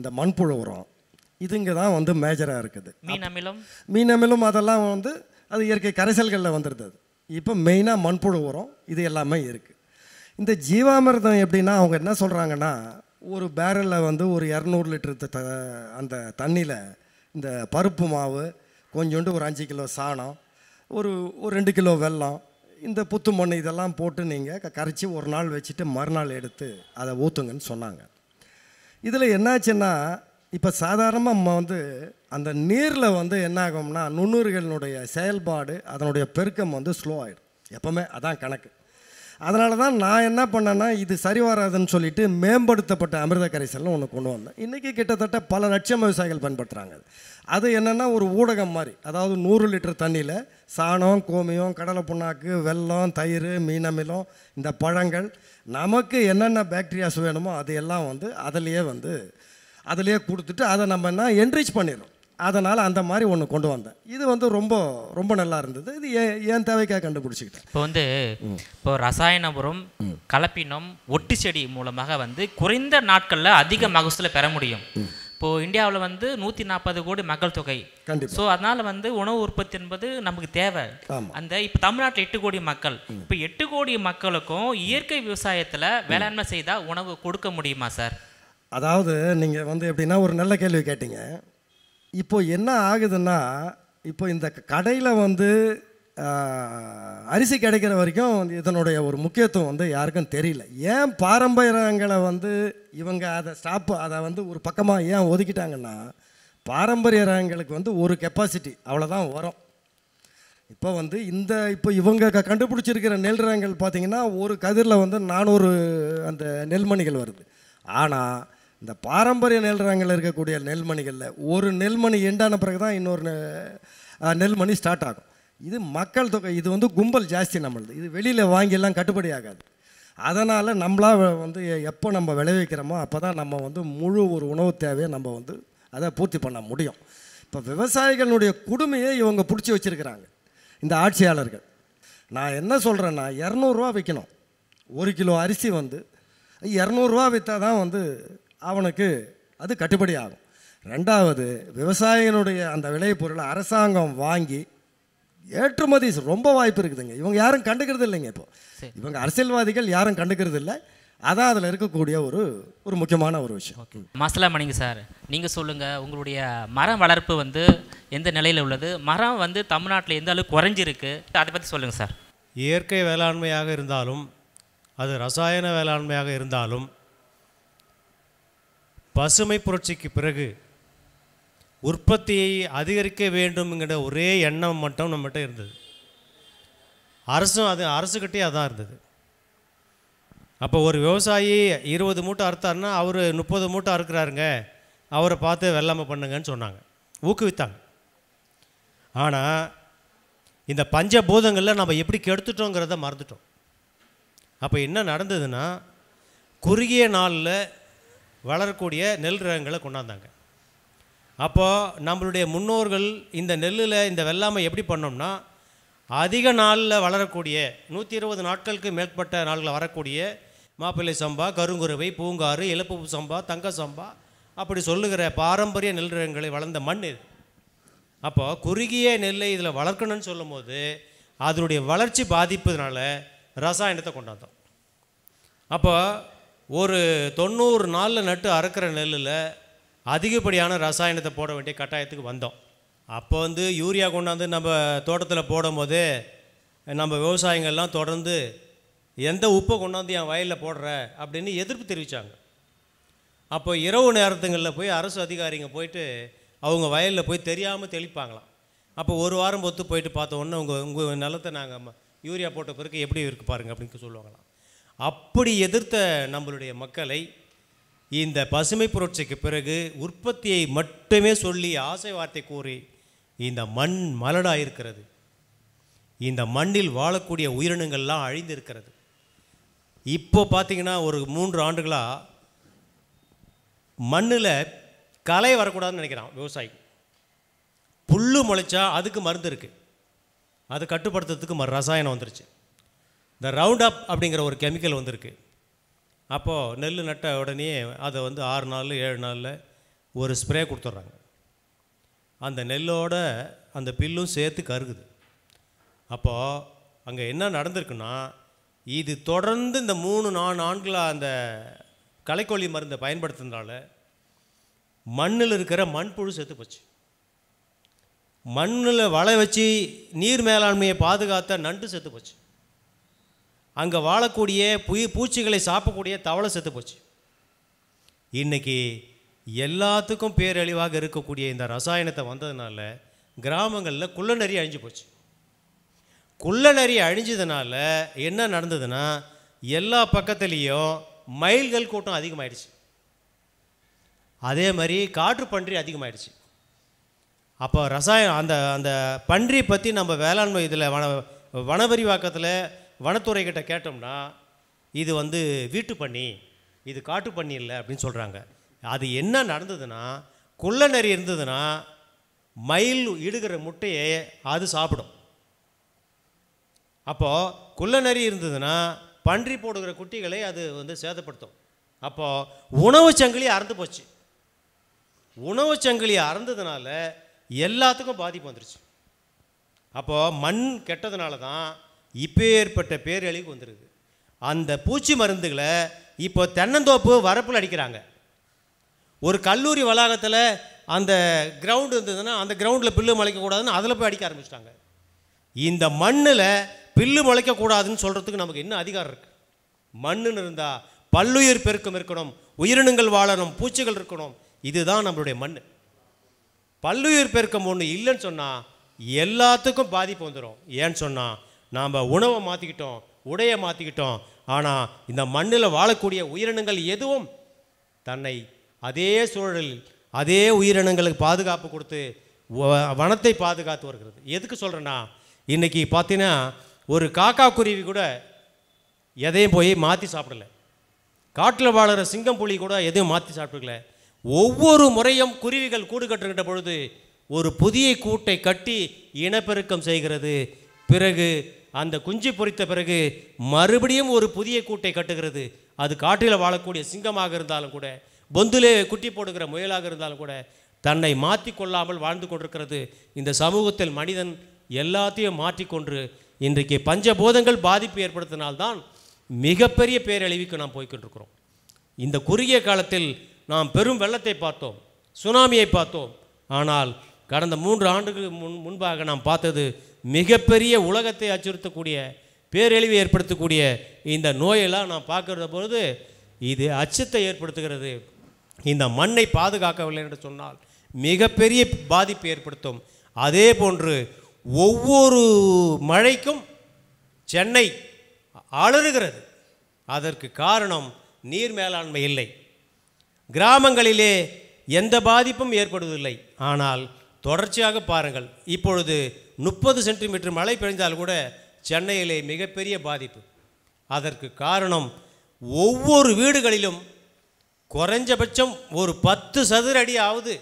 Speaker 3: இந்த மண்புழு உரம் இதுங்க தான் வந்து மேஜராக இருக்குது மீன் அமிலம் மீன் அமிலம் அதெல்லாம் வந்து அது இயற்கை கரைசல்களில் வந்துடுது இப்போ மெயினாக மண்புழு உரம் இது எல்லாமே இருக்குது இந்த ஜீவாமிர்தம் எப்படின்னா அவங்க என்ன சொல்கிறாங்கன்னா ஒரு பேரலில் வந்து ஒரு இரநூறு லிட்டரு த அந்த தண்ணியில் இந்த பருப்பு மாவு கொஞ்சோண்டு ஒரு அஞ்சு கிலோ சாணம் ஒரு ஒரு ரெண்டு கிலோ வெல்லம் இந்த புத்து மண் இதெல்லாம் போட்டு நீங்கள் கரைச்சி ஒரு நாள் வச்சுட்டு மறுநாள் எடுத்து அதை ஊற்றுங்கன்னு சொன்னாங்க இதில் என்னாச்சுன்னா இப்போ சாதாரணமாக நம்ம வந்து அந்த நீரில் வந்து என்ன ஆகும்னா செயல்பாடு அதனுடைய பெருக்கம் வந்து ஸ்லோ ஆகிடும் எப்போவுமே அதான் கணக்கு அதனால தான் நான் என்ன பண்ணேன்னா இது சரி வராதுன்னு சொல்லிட்டு மேம்படுத்தப்பட்ட அமிர்த கரைசல்னு ஒன்று கொண்டு வந்தேன் இன்றைக்கி கிட்டத்தட்ட பல லட்சம் விவசாயிகள் பயன்படுத்துகிறாங்க அது என்னென்னா ஒரு ஊடகம் மாதிரி அதாவது நூறு லிட்டர் தண்ணியில் சாணம் கோமியம் கடலை புண்ணாக்கு வெல்லம் தயிர் மீனமிலம் இந்த பழங்கள் நமக்கு என்னென்ன பேக்டீரியாஸ் வேணுமோ அது எல்லாம் வந்து அதிலையே வந்து அதிலையே கொடுத்துட்டு அதை நம்ம என்ன என்ரீச் பண்ணிடுறோம் அதனால் அந்த மாதிரி ஒன்று கொண்டு வந்தேன் இது வந்து ரொம்ப ரொம்ப நல்லா இருந்தது இது ஏன் தேவைக்காக கண்டுபிடிச்சிக்கிட்டேன்
Speaker 1: இப்போ வந்து இப்போ ரசாயன உரம் கலப்பினம் ஒட்டு செடி மூலமாக வந்து குறைந்த நாட்களில் அதிக மகசூலை பெற முடியும் இப்போது இந்தியாவில் வந்து நூற்றி நாற்பது கோடி மக்கள் தொகை ஸோ அதனால் வந்து உணவு உற்பத்தி என்பது நமக்கு தேவை அந்த இப்போ தமிழ்நாட்டில் எட்டு கோடி மக்கள் இப்போ எட்டு கோடி மக்களுக்கும் இயற்கை விவசாயத்தில் வேளாண்மை செய்தால் உணவு கொடுக்க
Speaker 3: முடியுமா சார் அதாவது நீங்கள் வந்து எப்படின்னா ஒரு நல்ல கேள்வி கேட்டீங்க இப்போ என்ன ஆகுதுன்னா இப்போ இந்த கடையில் வந்து அரிசி கிடைக்கிற வரைக்கும் இதனுடைய ஒரு முக்கியத்துவம் வந்து யாருக்கும் தெரியல ஏன் பாரம்பரியங்களை வந்து இவங்க அதை ஸ்டாப் அதை வந்து ஒரு பக்கமாக ஏன் ஒதுக்கிட்டாங்கன்னா பாரம்பரிய ரகங்களுக்கு வந்து ஒரு கெப்பாசிட்டி அவ்வளோதான் வரும் இப்போ வந்து இந்த இப்போ இவங்க க கண்டுபிடிச்சிருக்கிற நெல் ரகங்கள் பார்த்திங்கன்னா ஒரு கதிரில் வந்து நானூறு அந்த நெல்மணிகள் வருது ஆனால் இந்த பாரம்பரிய ரகங்களில் இருக்கக்கூடிய நெல்மணிகளில் ஒரு நெல்மணி எண்டான பிறகு தான் இன்னொரு நெல்மணி ஸ்டார்ட் ஆகும் இது மக்கள் தொகை இது வந்து கும்பல் ஜாஸ்தி நம்மளது இது வெளியில் வாங்கியெல்லாம் கட்டுப்படி ஆகாது அதனால் நம்மளாக வந்து எப்போ நம்ம விளைவிக்கிறோமோ அப்போ தான் நம்ம வந்து முழு ஒரு உணவு தேவையை நம்ம வந்து அதை பூர்த்தி பண்ண முடியும் இப்போ விவசாயிகளுடைய கொடுமையை இவங்க பிடிச்சி வச்சுருக்கிறாங்க இந்த ஆட்சியாளர்கள் நான் என்ன சொல்கிறேன்னா இரநூறுவா விற்கணும் ஒரு கிலோ அரிசி வந்து இரநூறுவா விற்றா தான் வந்து அவனுக்கு அது கட்டுப்படி ஆகும் ரெண்டாவது விவசாயிகளுடைய அந்த விளைபொருளை அரசாங்கம் வாங்கி ஏற்றுமதி ரொம்ப வாய்ப்பு இருக்குதுங்க இவங்க யாரும் கண்டுக்கிறது இல்லைங்க இப்போ இவங்க அரசியல்வாதிகள் யாரும் கண்டுக்கிறது இல்லை அதான் அதில் இருக்கக்கூடிய ஒரு ஒரு முக்கியமான ஒரு விஷயம்
Speaker 1: மசலா மணிங்க சார் நீங்கள் சொல்லுங்கள் உங்களுடைய மரம் வளர்ப்பு வந்து எந்த நிலையில் உள்ளது மரம் வந்து தமிழ்நாட்டில் எந்த அளவுக்கு குறைஞ்சிருக்கு அதை பற்றி சொல்லுங்கள் சார்
Speaker 4: இயற்கை வேளாண்மையாக இருந்தாலும் அது ரசாயன வேளாண்மையாக இருந்தாலும் பசுமை புரட்சிக்கு பிறகு உற்பத்தியை அதிகரிக்க வேண்டும்ங்கிற ஒரே எண்ணம் மட்டும் நம்மகிட்ட இருந்தது அரசும் அது அரசுக்கிட்டே அதான் இருந்தது அப்போ ஒரு விவசாயி இருபது மூட்டை அறுத்தாருன்னா அவர் முப்பது மூட்டை அறுக்கிறாருங்க அவரை பார்த்து வெள்ளாமல் பண்ணுங்கன்னு சொன்னாங்க ஊக்குவித்தாங்க ஆனால் இந்த பஞ்சபூதங்களில் நம்ம எப்படி கெடுத்துட்டோங்கிறத மறந்துட்டோம் அப்போ என்ன நடந்ததுன்னா குறுகிய நாளில் வளரக்கூடிய நெல் ரகங்களை கொண்டாந்தாங்க அப்போது நம்மளுடைய முன்னோர்கள் இந்த நெல்லில் இந்த வெள்ளாமை எப்படி பண்ணோம்னா அதிக நாளில் வளரக்கூடிய நூற்றி இருபது நாட்களுக்கு மேற்பட்ட நாள்களில் வரக்கூடிய மாப்பிள்ளை சம்பா கருங்குருவை பூங்காறு இலப்பு சம்பா தங்க சம்பா அப்படி சொல்லுகிற பாரம்பரிய நெல் ரகங்களை வளர்ந்த மண் இது அப்போ குறுகிய நெல்லை இதில் வளர்க்கணும்னு சொல்லும் போது அதனுடைய வளர்ச்சி பாதிப்புனால ரசாயனத்தை கொண்டாந்தோம் அப்போ ஒரு தொண்ணூறு நாளில் நட்டு அறுக்கிற நெல்லில் அதிகப்படியான ரசாயனத்தை போட வேண்டிய கட்டாயத்துக்கு வந்தோம் அப்போ வந்து யூரியா கொண்டாந்து நம்ம தோட்டத்தில் போடும் போது நம்ம விவசாயிங்கள்லாம் தொடர்ந்து எந்த உப்பை கொண்டாந்து என் வயலில் போடுற அப்படின்னு எதிர்ப்பு தெரிவித்தாங்க அப்போ இரவு நேரத்துங்களில் போய் அரசு அதிகாரிங்க போயிட்டு அவங்க வயலில் போய் தெரியாமல் தெளிப்பாங்களாம் அப்போ ஒரு வாரம் பொத்து போயிட்டு பார்த்த உடனே உங்கள் உங்கள் நிலத்தை நாங்கள் யூரியா போட்ட பிறகு எப்படி இருக்கு பாருங்கள் அப்படின்னு சொல்லுவாங்களாம் அப்படி எதிர்த்த நம்மளுடைய மக்களை இந்த பசுமை புரட்சிக்கு பிறகு உற்பத்தியை மட்டுமே சொல்லி ஆசை வார்த்தை கூறி இந்த மண் மலடாக இருக்கிறது இந்த மண்ணில் வாழக்கூடிய உயிரினங்கள்லாம் அழிந்து இருக்கிறது இப்போ பார்த்திங்கன்னா ஒரு மூன்று ஆண்டுகளாக மண்ணில் களை வரக்கூடாதுன்னு நினைக்கிறான் விவசாயி புல் முளைச்சா அதுக்கு மருந்து இருக்குது அது கட்டுப்படுத்துறதுக்கு ம ரசாயனம் வந்துருச்சு இந்த ரவுண்ட் அப் அப்படிங்கிற ஒரு கெமிக்கல் வந்திருக்கு அப்போது நெல் நட்ட உடனே அதை வந்து ஆறு நாள் ஏழு நாளில் ஒரு ஸ்ப்ரே கொடுத்துட்றாங்க அந்த நெல்லோட அந்த பில்லும் சேர்த்து கருகுது அப்போது அங்கே என்ன நடந்திருக்குன்னா இது தொடர்ந்து இந்த மூணு நாலு ஆண்களாக அந்த களைக்கொல்லி மருந்தை பயன்படுத்துறதுனால மண்ணில் இருக்கிற மண்புழு சேர்த்து போச்சு மண்ணில் வளை வச்சு நீர் மேலாண்மையை பாதுகாத்த நண்டு சேர்த்து போச்சு அங்கே வாழக்கூடிய புய் பூச்சிகளை சாப்பிடக்கூடிய தவளை செத்து போச்சு இன்றைக்கி எல்லாத்துக்கும் பேரழிவாக இருக்கக்கூடிய இந்த ரசாயனத்தை வந்ததுனால கிராமங்களில் குள்ள குள்ளநரி அழிஞ்சு போச்சு குள்ள குள்ளநரி அழிஞ்சதுனால என்ன நடந்ததுன்னா எல்லா பக்கத்துலேயும் மயில்கள் கூட்டம் அதிகமாகிடுச்சு அதே மாதிரி காற்று பன்றி அதிகமாகிடுச்சு அப்போ ரசாயனம் அந்த அந்த பன்றி பற்றி நம்ம வேளாண்மை இதில் வன வனவரிவாக்கத்தில் வனத்துறை கிட்ட கேட்டோம்னா இது வந்து வீட்டு பண்ணி இது காட்டு பண்ணி இல்லை அப்படின்னு சொல்கிறாங்க அது என்ன நடந்ததுன்னா குள்ள நெறி இருந்ததுன்னா மயில் இடுகிற முட்டையை அது சாப்பிடும் அப்போது குள்ள நெறி இருந்ததுன்னா பன்றி போடுகிற குட்டிகளை அது வந்து சேதப்படுத்தும் அப்போது உணவு சங்கிலி அறந்து போச்சு உணவு சங்கிலி அறந்ததுனால எல்லாத்துக்கும் பாதிப்பு வந்துருச்சு அப்போது மண் கெட்டதுனால தான் இப்போ ஏற்பட்ட பேரழிவு வந்துருக்கு அந்த பூச்சி மருந்துகளை இப்போ தென்னந்தோப்பு வரப்பில் அடிக்கிறாங்க ஒரு கல்லூரி வளாகத்தில் அந்த கிரவுண்டு இருந்ததுன்னா அந்த கிரவுண்டில் பில்லு முளைக்கக்கூடாதுன்னு அதில் போய் அடிக்க ஆரம்பிச்சிட்டாங்க இந்த மண்ணில் பில்லு முளைக்கக்கூடாதுன்னு சொல்கிறதுக்கு நமக்கு இன்னும் அதிகாரம் இருக்குது மண்ணுன்னு இருந்தால் பல்லுயிர் பெருக்கம் இருக்கணும் உயிரினங்கள் வாழணும் பூச்சிகள் இருக்கணும் இதுதான் நம்மளுடைய மண் பல்லுயிர் பெருக்கம் ஒன்று இல்லைன்னு சொன்னால் எல்லாத்துக்கும் பாதிப்பு வந்துடும் ஏன்னு சொன்னால் நாம் உணவை மாற்றிக்கிட்டோம் உடையை மாற்றிக்கிட்டோம் ஆனால் இந்த மண்ணில் வாழக்கூடிய உயிரினங்கள் எதுவும் தன்னை அதே சூழலில் அதே உயிரினங்களுக்கு பாதுகாப்பு கொடுத்து வனத்தை பாதுகாத்து வருகிறது எதுக்கு சொல்கிறேன்னா இன்றைக்கி பார்த்தீங்கன்னா ஒரு காக்கா குருவி கூட எதையும் போய் மாற்றி சாப்பிடலை காட்டில் வாழ்கிற சிங்கம் புலி கூட எதையும் மாற்றி சாப்பிடல ஒவ்வொரு முறையும் குருவிகள் கூடு கட்டுகின்ற பொழுது ஒரு புதிய கூட்டை கட்டி இனப்பெருக்கம் செய்கிறது பிறகு அந்த குஞ்சு பொறித்த பிறகு மறுபடியும் ஒரு புதிய கூட்டை கட்டுகிறது அது காற்றில் வாழக்கூடிய சிங்கமாக இருந்தாலும் கூட பொந்துலே குட்டி போடுகிற முயலாக இருந்தாலும் கூட தன்னை மாற்றி கொள்ளாமல் வாழ்ந்து கொண்டிருக்கிறது இந்த சமூகத்தில் மனிதன் எல்லாத்தையும் மாற்றிக்கொண்டு இன்றைக்கு பஞ்சபோதங்கள் பாதிப்பு ஏற்படுத்தினால்தான் மிகப்பெரிய பேரழிவுக்கு நாம் போய்கொண்டிருக்கிறோம் இந்த குறுகிய காலத்தில் நாம் பெரும் வெள்ளத்தை பார்த்தோம் சுனாமியை பார்த்தோம் ஆனால் கடந்த மூன்று ஆண்டுகள் முன் முன்பாக நாம் பார்த்தது மிகப்பெரிய உலகத்தை அச்சுறுத்தக்கூடிய பேரழிவை ஏற்படுத்தக்கூடிய இந்த நோயெல்லாம் நான் பார்க்கறத பொழுது இது அச்சத்தை ஏற்படுத்துகிறது இந்த மண்ணை பாதுகாக்கவில்லை என்று சொன்னால் மிகப்பெரிய பாதிப்பு ஏற்படுத்தும் அதே போன்று ஒவ்வொரு மழைக்கும் சென்னை அலறுகிறது அதற்கு காரணம் நீர் மேலாண்மை இல்லை கிராமங்களிலே எந்த பாதிப்பும் ஏற்படுவதில்லை ஆனால் தொடர்ச்சியாக பாருங்கள் இப்பொழுது முப்பது சென்டிமீட்டர் மழை பெய்ஞ்சால் கூட சென்னையிலே மிகப்பெரிய பாதிப்பு அதற்கு காரணம் ஒவ்வொரு வீடுகளிலும் குறைஞ்சபட்சம் ஒரு பத்து சதுர அடி ஆவது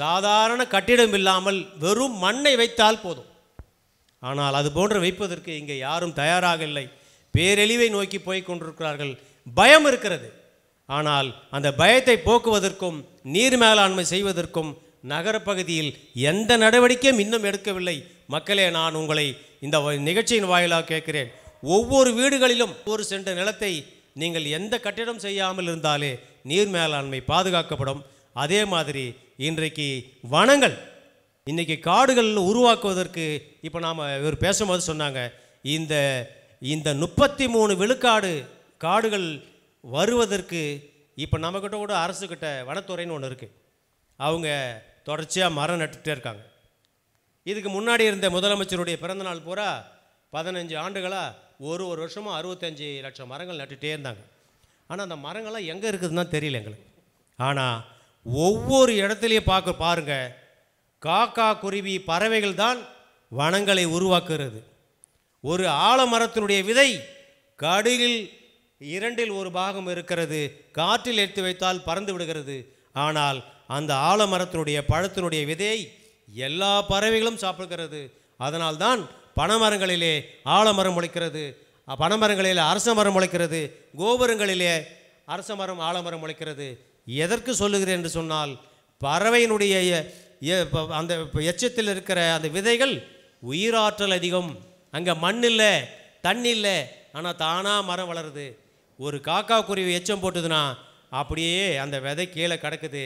Speaker 4: சாதாரண கட்டிடம் இல்லாமல் வெறும் மண்ணை வைத்தால் போதும் ஆனால் அது போன்று வைப்பதற்கு இங்கே யாரும் தயாராக இல்லை பேரழிவை நோக்கி போய் கொண்டிருக்கிறார்கள் பயம் இருக்கிறது ஆனால் அந்த பயத்தை போக்குவதற்கும் நீர் மேலாண்மை செய்வதற்கும் நகரப்பகுதியில் எந்த நடவடிக்கையும் இன்னும் எடுக்கவில்லை மக்களே நான் உங்களை இந்த நிகழ்ச்சியின் வாயிலாக கேட்கிறேன் ஒவ்வொரு வீடுகளிலும் ஒரு சென்ற நிலத்தை நீங்கள் எந்த கட்டிடம் செய்யாமல் இருந்தாலே நீர் மேலாண்மை பாதுகாக்கப்படும் அதே மாதிரி இன்றைக்கு வனங்கள் இன்றைக்கி காடுகள் உருவாக்குவதற்கு இப்போ நாம் இவர் பேசும்போது சொன்னாங்க இந்த இந்த முப்பத்தி மூணு விழுக்காடு காடுகள் வருவதற்கு இப்போ நம்மக்கிட்ட கூட அரசுக்கிட்ட வனத்துறைன்னு ஒன்று இருக்குது அவங்க தொடர்ச்சியாக மரம் நட்டுகிட்டே இருக்காங்க இதுக்கு முன்னாடி இருந்த முதலமைச்சருடைய பிறந்தநாள் பூரா பதினஞ்சு ஆண்டுகளாக ஒரு ஒரு வருஷமும் அறுபத்தஞ்சி லட்சம் மரங்கள் நட்டுகிட்டே இருந்தாங்க ஆனால் அந்த மரங்கள்லாம் எங்கே இருக்குதுன்னு தெரியல எங்களுக்கு ஆனால் ஒவ்வொரு இடத்துலையும் பார்க்க பாருங்கள் காக்கா குருவி பறவைகள் தான் வனங்களை உருவாக்குகிறது ஒரு ஆலமரத்தினுடைய விதை கடலில் இரண்டில் ஒரு பாகம் இருக்கிறது காற்றில் எடுத்து வைத்தால் பறந்து விடுகிறது ஆனால் அந்த ஆலமரத்தினுடைய பழத்தினுடைய விதை எல்லா பறவைகளும் சாப்பிடுகிறது அதனால்தான் பனைமரங்களிலே ஆலமரம் முளைக்கிறது பனைமரங்களில் அரச மரம் முளைக்கிறது கோபுரங்களிலே அரச மரம் ஆலமரம் முளைக்கிறது எதற்கு சொல்லுகிறேன் என்று சொன்னால் பறவையினுடைய அந்த எச்சத்தில் இருக்கிற அந்த விதைகள் உயிராற்றல் அதிகம் அங்கே மண் இல்லை தண்ணி இல்லை ஆனால் தானாக மரம் வளருது ஒரு காக்கா குருவி எச்சம் போட்டுதுன்னா அப்படியே அந்த விதை கீழே கிடக்குது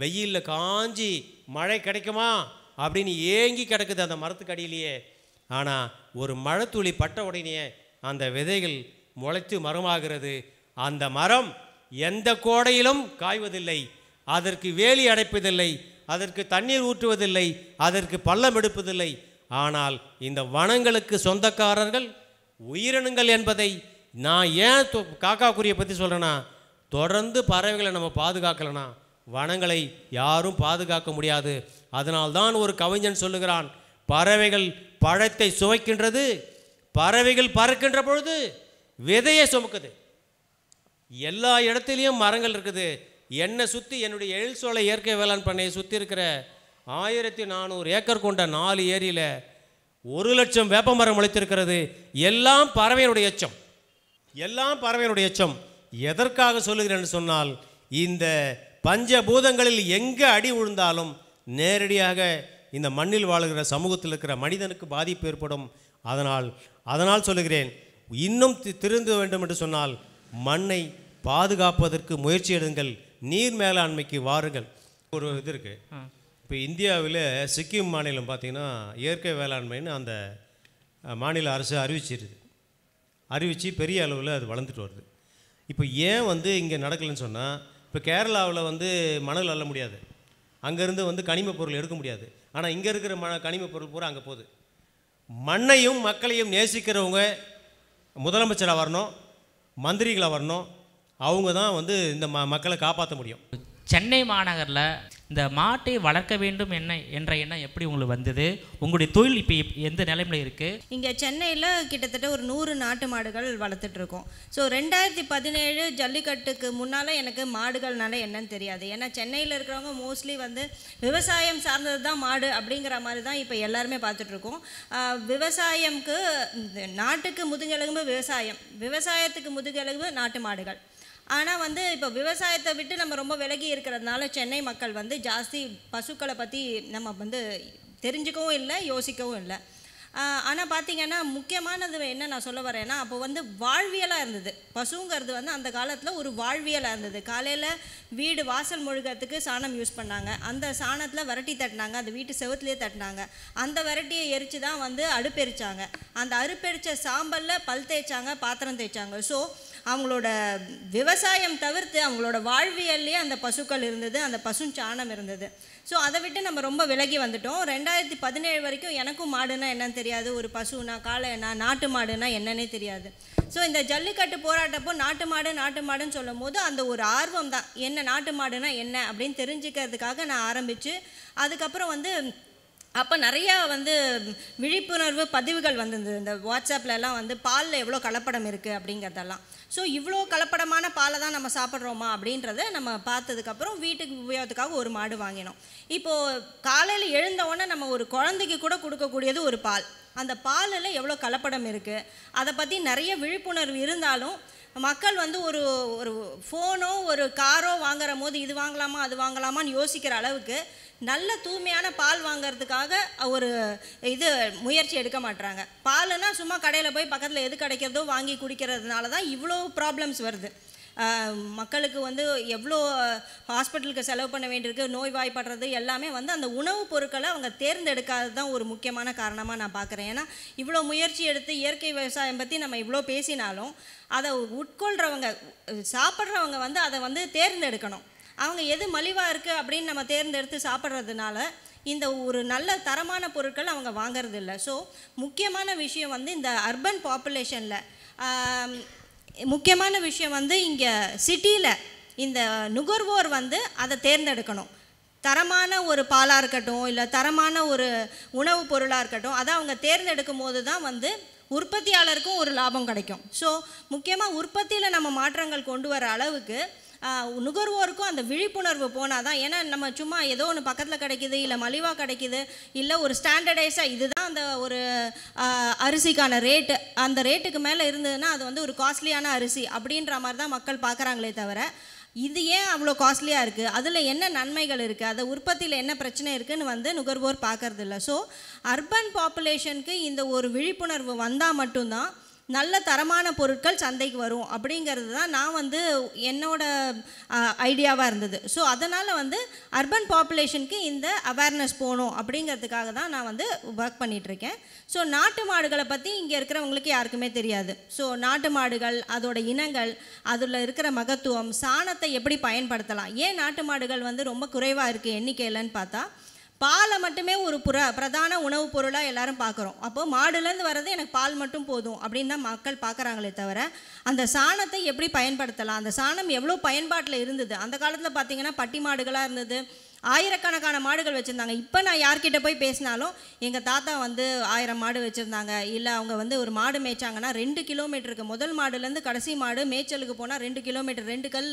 Speaker 4: வெயிலில் காஞ்சி மழை கிடைக்குமா அப்படின்னு ஏங்கி கிடக்குது அந்த மரத்துக்கு அடியிலேயே ஆனால் ஒரு மழை துளி பட்ட உடனே அந்த விதைகள் முளைத்து மரமாகிறது அந்த மரம் எந்த கோடையிலும் காய்வதில்லை அதற்கு வேலி அடைப்பதில்லை அதற்கு தண்ணீர் ஊற்றுவதில்லை அதற்கு பள்ளம் எடுப்பதில்லை ஆனால் இந்த வனங்களுக்கு சொந்தக்காரர்கள் உயிரினங்கள் என்பதை நான் ஏன் காக்கா குறியை பற்றி சொல்கிறேன்னா தொடர்ந்து பறவைகளை நம்ம பாதுகாக்கலைன்னா வனங்களை யாரும் பாதுகாக்க முடியாது அதனால்தான் ஒரு கவிஞன் சொல்லுகிறான் பறவைகள் பழத்தை சுவைக்கின்றது பறவைகள் பறக்கின்ற பொழுது விதையை சுமக்குது எல்லா இடத்துலையும் மரங்கள் இருக்குது என்னை சுற்றி என்னுடைய எழில் சோலை இயற்கை வேளாண் பண்ணையை சுற்றி இருக்கிற ஆயிரத்தி நானூறு ஏக்கர் கொண்ட நாலு ஏரியில் ஒரு லட்சம் வேப்ப மரம் முளைத்திருக்கிறது எல்லாம் பறவையினுடைய எச்சம் எல்லாம் பறவையினுடைய எச்சம் எதற்காக சொல்லுகிறேன்னு சொன்னால் இந்த பஞ்சபூதங்களில் எங்கே அடி விழுந்தாலும் நேரடியாக இந்த மண்ணில் வாழுகிற சமூகத்தில் இருக்கிற மனிதனுக்கு பாதிப்பு ஏற்படும் அதனால் அதனால் சொல்லுகிறேன் இன்னும் தி திருந்த வேண்டும் என்று சொன்னால் மண்ணை பாதுகாப்பதற்கு முயற்சி எடுங்கள் நீர் மேலாண்மைக்கு வாருங்கள் ஒரு இது இருக்குது இப்போ இந்தியாவில் சிக்கிம் மாநிலம் பார்த்திங்கன்னா இயற்கை வேளாண்மைன்னு அந்த மாநில அரசு அறிவிச்சிருது அறிவித்து பெரிய அளவில் அது வளர்ந்துட்டு வருது இப்போ ஏன் வந்து இங்கே நடக்கலைன்னு சொன்னால் இப்போ கேரளாவில் வந்து மணல் அள்ள முடியாது அங்கேருந்து வந்து கனிம பொருள் எடுக்க முடியாது ஆனால் இங்கே இருக்கிற ம கனிம பொருள் பூரா அங்கே போகுது மண்ணையும் மக்களையும் நேசிக்கிறவங்க முதலமைச்சராக வரணும் மந்திரிகளாக வரணும் அவங்க தான் வந்து இந்த ம மக்களை
Speaker 1: காப்பாற்ற முடியும் சென்னை மாநகரில் இந்த மாட்டை வளர்க்க வேண்டும் என்ன என்ற எண்ணம் எப்படி உங்களுக்கு வந்தது உங்களுடைய தொழில் இப்போ எந்த நிலைமையில் இருக்குது
Speaker 5: இங்கே சென்னையில் கிட்டத்தட்ட ஒரு நூறு நாட்டு மாடுகள் வளர்த்துட்டு இருக்கோம் ஸோ ரெண்டாயிரத்தி பதினேழு ஜல்லிக்கட்டுக்கு முன்னால் எனக்கு மாடுகள்னால என்னன்னு தெரியாது ஏன்னா சென்னையில் இருக்கிறவங்க மோஸ்ட்லி வந்து விவசாயம் சார்ந்தது தான் மாடு அப்படிங்கிற மாதிரி தான் இப்போ எல்லாருமே பார்த்துட்ருக்கோம் விவசாயம்க்கு நாட்டுக்கு முதுகெலும்பு விவசாயம் விவசாயத்துக்கு முதுகெலும்பு நாட்டு மாடுகள் ஆனால் வந்து இப்போ விவசாயத்தை விட்டு நம்ம ரொம்ப விலகி இருக்கிறதுனால சென்னை மக்கள் வந்து ஜாஸ்தி பசுக்களை பற்றி நம்ம வந்து தெரிஞ்சுக்கவும் இல்லை யோசிக்கவும் இல்லை ஆனால் பார்த்தீங்கன்னா முக்கியமானது என்ன நான் சொல்ல வரேன்னா அப்போ வந்து வாழ்வியலாக இருந்தது பசுங்கிறது வந்து அந்த காலத்தில் ஒரு வாழ்வியலாக இருந்தது காலையில் வீடு வாசல் முழுகிறதுக்கு சாணம் யூஸ் பண்ணாங்க அந்த சாணத்தில் விரட்டி தட்டினாங்க அந்த வீட்டு செவத்துலேயே தட்டினாங்க அந்த விரட்டியை எரித்து தான் வந்து அடுப்பெரிச்சாங்க அந்த அறுப்பெரித்த சாம்பலில் பல் தேய்ச்சாங்க பாத்திரம் தேய்ச்சாங்க ஸோ அவங்களோட விவசாயம் தவிர்த்து அவங்களோட வாழ்வியல்லையே அந்த பசுக்கள் இருந்தது அந்த பசுஞ்சாணம் இருந்தது ஸோ அதை விட்டு நம்ம ரொம்ப விலகி வந்துட்டோம் ரெண்டாயிரத்தி பதினேழு வரைக்கும் எனக்கும் மாடுனா என்னன்னு தெரியாது ஒரு பசுனா காளை நாட்டு மாடுனா என்னன்னே தெரியாது ஸோ இந்த ஜல்லிக்கட்டு போராட்டப்போ நாட்டு மாடு நாட்டு மாடுன்னு சொல்லும் போது அந்த ஒரு ஆர்வம் தான் என்ன நாட்டு மாடுனா என்ன அப்படின்னு தெரிஞ்சுக்கிறதுக்காக நான் ஆரம்பித்து அதுக்கப்புறம் வந்து அப்போ நிறையா வந்து விழிப்புணர்வு பதிவுகள் வந்திருந்தது இந்த வாட்ஸ்அப்லலாம் வந்து பாலில் எவ்வளோ கலப்படம் இருக்குது அப்படிங்கிறதெல்லாம் ஸோ இவ்வளோ கலப்படமான பாலை தான் நம்ம சாப்பிட்றோமா அப்படின்றத நம்ம பார்த்ததுக்கப்புறம் வீட்டுக்கு உபயோகத்துக்காக ஒரு மாடு வாங்கினோம் இப்போது காலையில் எழுந்தவுடனே நம்ம ஒரு குழந்தைக்கு கூட கொடுக்கக்கூடியது ஒரு பால் அந்த பாலில் எவ்வளோ கலப்படம் இருக்குது அதை பற்றி நிறைய விழிப்புணர்வு இருந்தாலும் மக்கள் வந்து ஒரு ஒரு ஃபோனோ ஒரு காரோ வாங்குற போது இது வாங்கலாமா அது வாங்கலாமான்னு யோசிக்கிற அளவுக்கு நல்ல தூய்மையான பால் வாங்கிறதுக்காக ஒரு இது முயற்சி எடுக்க மாட்டுறாங்க பாலுன்னா சும்மா கடையில் போய் பக்கத்தில் எது கிடைக்கிறதோ வாங்கி குடிக்கிறதுனால தான் இவ்வளோ ப்ராப்ளம்ஸ் வருது மக்களுக்கு வந்து எவ்வளோ ஹாஸ்பிட்டலுக்கு செலவு பண்ண வேண்டியிருக்கு நோய்வாய்ப்படுறது எல்லாமே வந்து அந்த உணவுப் பொருட்களை அவங்க தேர்ந்தெடுக்காதது தான் ஒரு முக்கியமான காரணமாக நான் பார்க்குறேன் ஏன்னா இவ்வளோ முயற்சி எடுத்து இயற்கை விவசாயம் பற்றி நம்ம இவ்வளோ பேசினாலும் அதை உட்கொள்கிறவங்க சாப்பிட்றவங்க வந்து அதை வந்து தேர்ந்தெடுக்கணும் அவங்க எது மலிவாக இருக்குது அப்படின்னு நம்ம தேர்ந்தெடுத்து சாப்பிட்றதுனால இந்த ஒரு நல்ல தரமான பொருட்கள் அவங்க வாங்கிறது ஸோ முக்கியமான விஷயம் வந்து இந்த அர்பன் பாப்புலேஷனில் முக்கியமான விஷயம் வந்து இங்கே சிட்டியில் இந்த நுகர்வோர் வந்து அதை தேர்ந்தெடுக்கணும் தரமான ஒரு பாலாக இருக்கட்டும் இல்லை தரமான ஒரு உணவுப் பொருளாக இருக்கட்டும் அதை அவங்க தேர்ந்தெடுக்கும் போது தான் வந்து உற்பத்தியாளருக்கும் ஒரு லாபம் கிடைக்கும் ஸோ முக்கியமாக உற்பத்தியில் நம்ம மாற்றங்கள் கொண்டு வர அளவுக்கு நுகர்வோருக்கும் அந்த விழிப்புணர்வு போனால் தான் ஏன்னா நம்ம சும்மா ஏதோ ஒன்று பக்கத்தில் கிடைக்கிது இல்லை மலிவாக கிடைக்கிது இல்லை ஒரு ஸ்டாண்டர்டைஸாக இதுதான் அந்த ஒரு அரிசிக்கான ரேட்டு அந்த ரேட்டுக்கு மேலே இருந்ததுன்னா அது வந்து ஒரு காஸ்ட்லியான அரிசி அப்படின்ற மாதிரி தான் மக்கள் பார்க்குறாங்களே தவிர இது ஏன் அவ்வளோ காஸ்ட்லியாக இருக்குது அதில் என்ன நன்மைகள் இருக்குது அதை உற்பத்தியில் என்ன பிரச்சனை இருக்குதுன்னு வந்து நுகர்வோர் பார்க்கறதில்ல ஸோ அர்பன் பாப்புலேஷனுக்கு இந்த ஒரு விழிப்புணர்வு வந்தால் மட்டும்தான் நல்ல தரமான பொருட்கள் சந்தைக்கு வரும் அப்படிங்கிறது தான் நான் வந்து என்னோட ஐடியாவாக இருந்தது ஸோ அதனால் வந்து அர்பன் பாப்புலேஷனுக்கு இந்த அவேர்னஸ் போகணும் அப்படிங்கிறதுக்காக தான் நான் வந்து ஒர்க் பண்ணிகிட்ருக்கேன் ஸோ நாட்டு மாடுகளை பற்றி இங்கே இருக்கிறவங்களுக்கு யாருக்குமே தெரியாது ஸோ நாட்டு மாடுகள் அதோட இனங்கள் அதில் இருக்கிற மகத்துவம் சாணத்தை எப்படி பயன்படுத்தலாம் ஏன் நாட்டு மாடுகள் வந்து ரொம்ப குறைவாக இருக்குது எண்ணிக்கையிலன்னு பார்த்தா பாலை மட்டுமே ஒரு புற பிரதான உணவுப் பொருளாக எல்லாரும் பார்க்குறோம் அப்போ மாடுலேருந்து வர்றது எனக்கு பால் மட்டும் போதும் அப்படின்னு தான் மக்கள் பார்க்குறாங்களே தவிர அந்த சாணத்தை எப்படி பயன்படுத்தலாம் அந்த சாணம் எவ்வளோ பயன்பாட்டில் இருந்தது அந்த காலத்தில் பார்த்திங்கன்னா பட்டி மாடுகளாக இருந்தது ஆயிரக்கணக்கான மாடுகள் வச்சுருந்தாங்க இப்போ நான் யார்கிட்ட போய் பேசினாலும் எங்கள் தாத்தா வந்து ஆயிரம் மாடு வச்சுருந்தாங்க இல்லை அவங்க வந்து ஒரு மாடு மேய்ச்சாங்கன்னா ரெண்டு கிலோமீட்டருக்கு முதல் மாடுலேருந்து கடைசி மாடு மேய்ச்சலுக்கு போனால் ரெண்டு கிலோமீட்டர் ரெண்டு கல்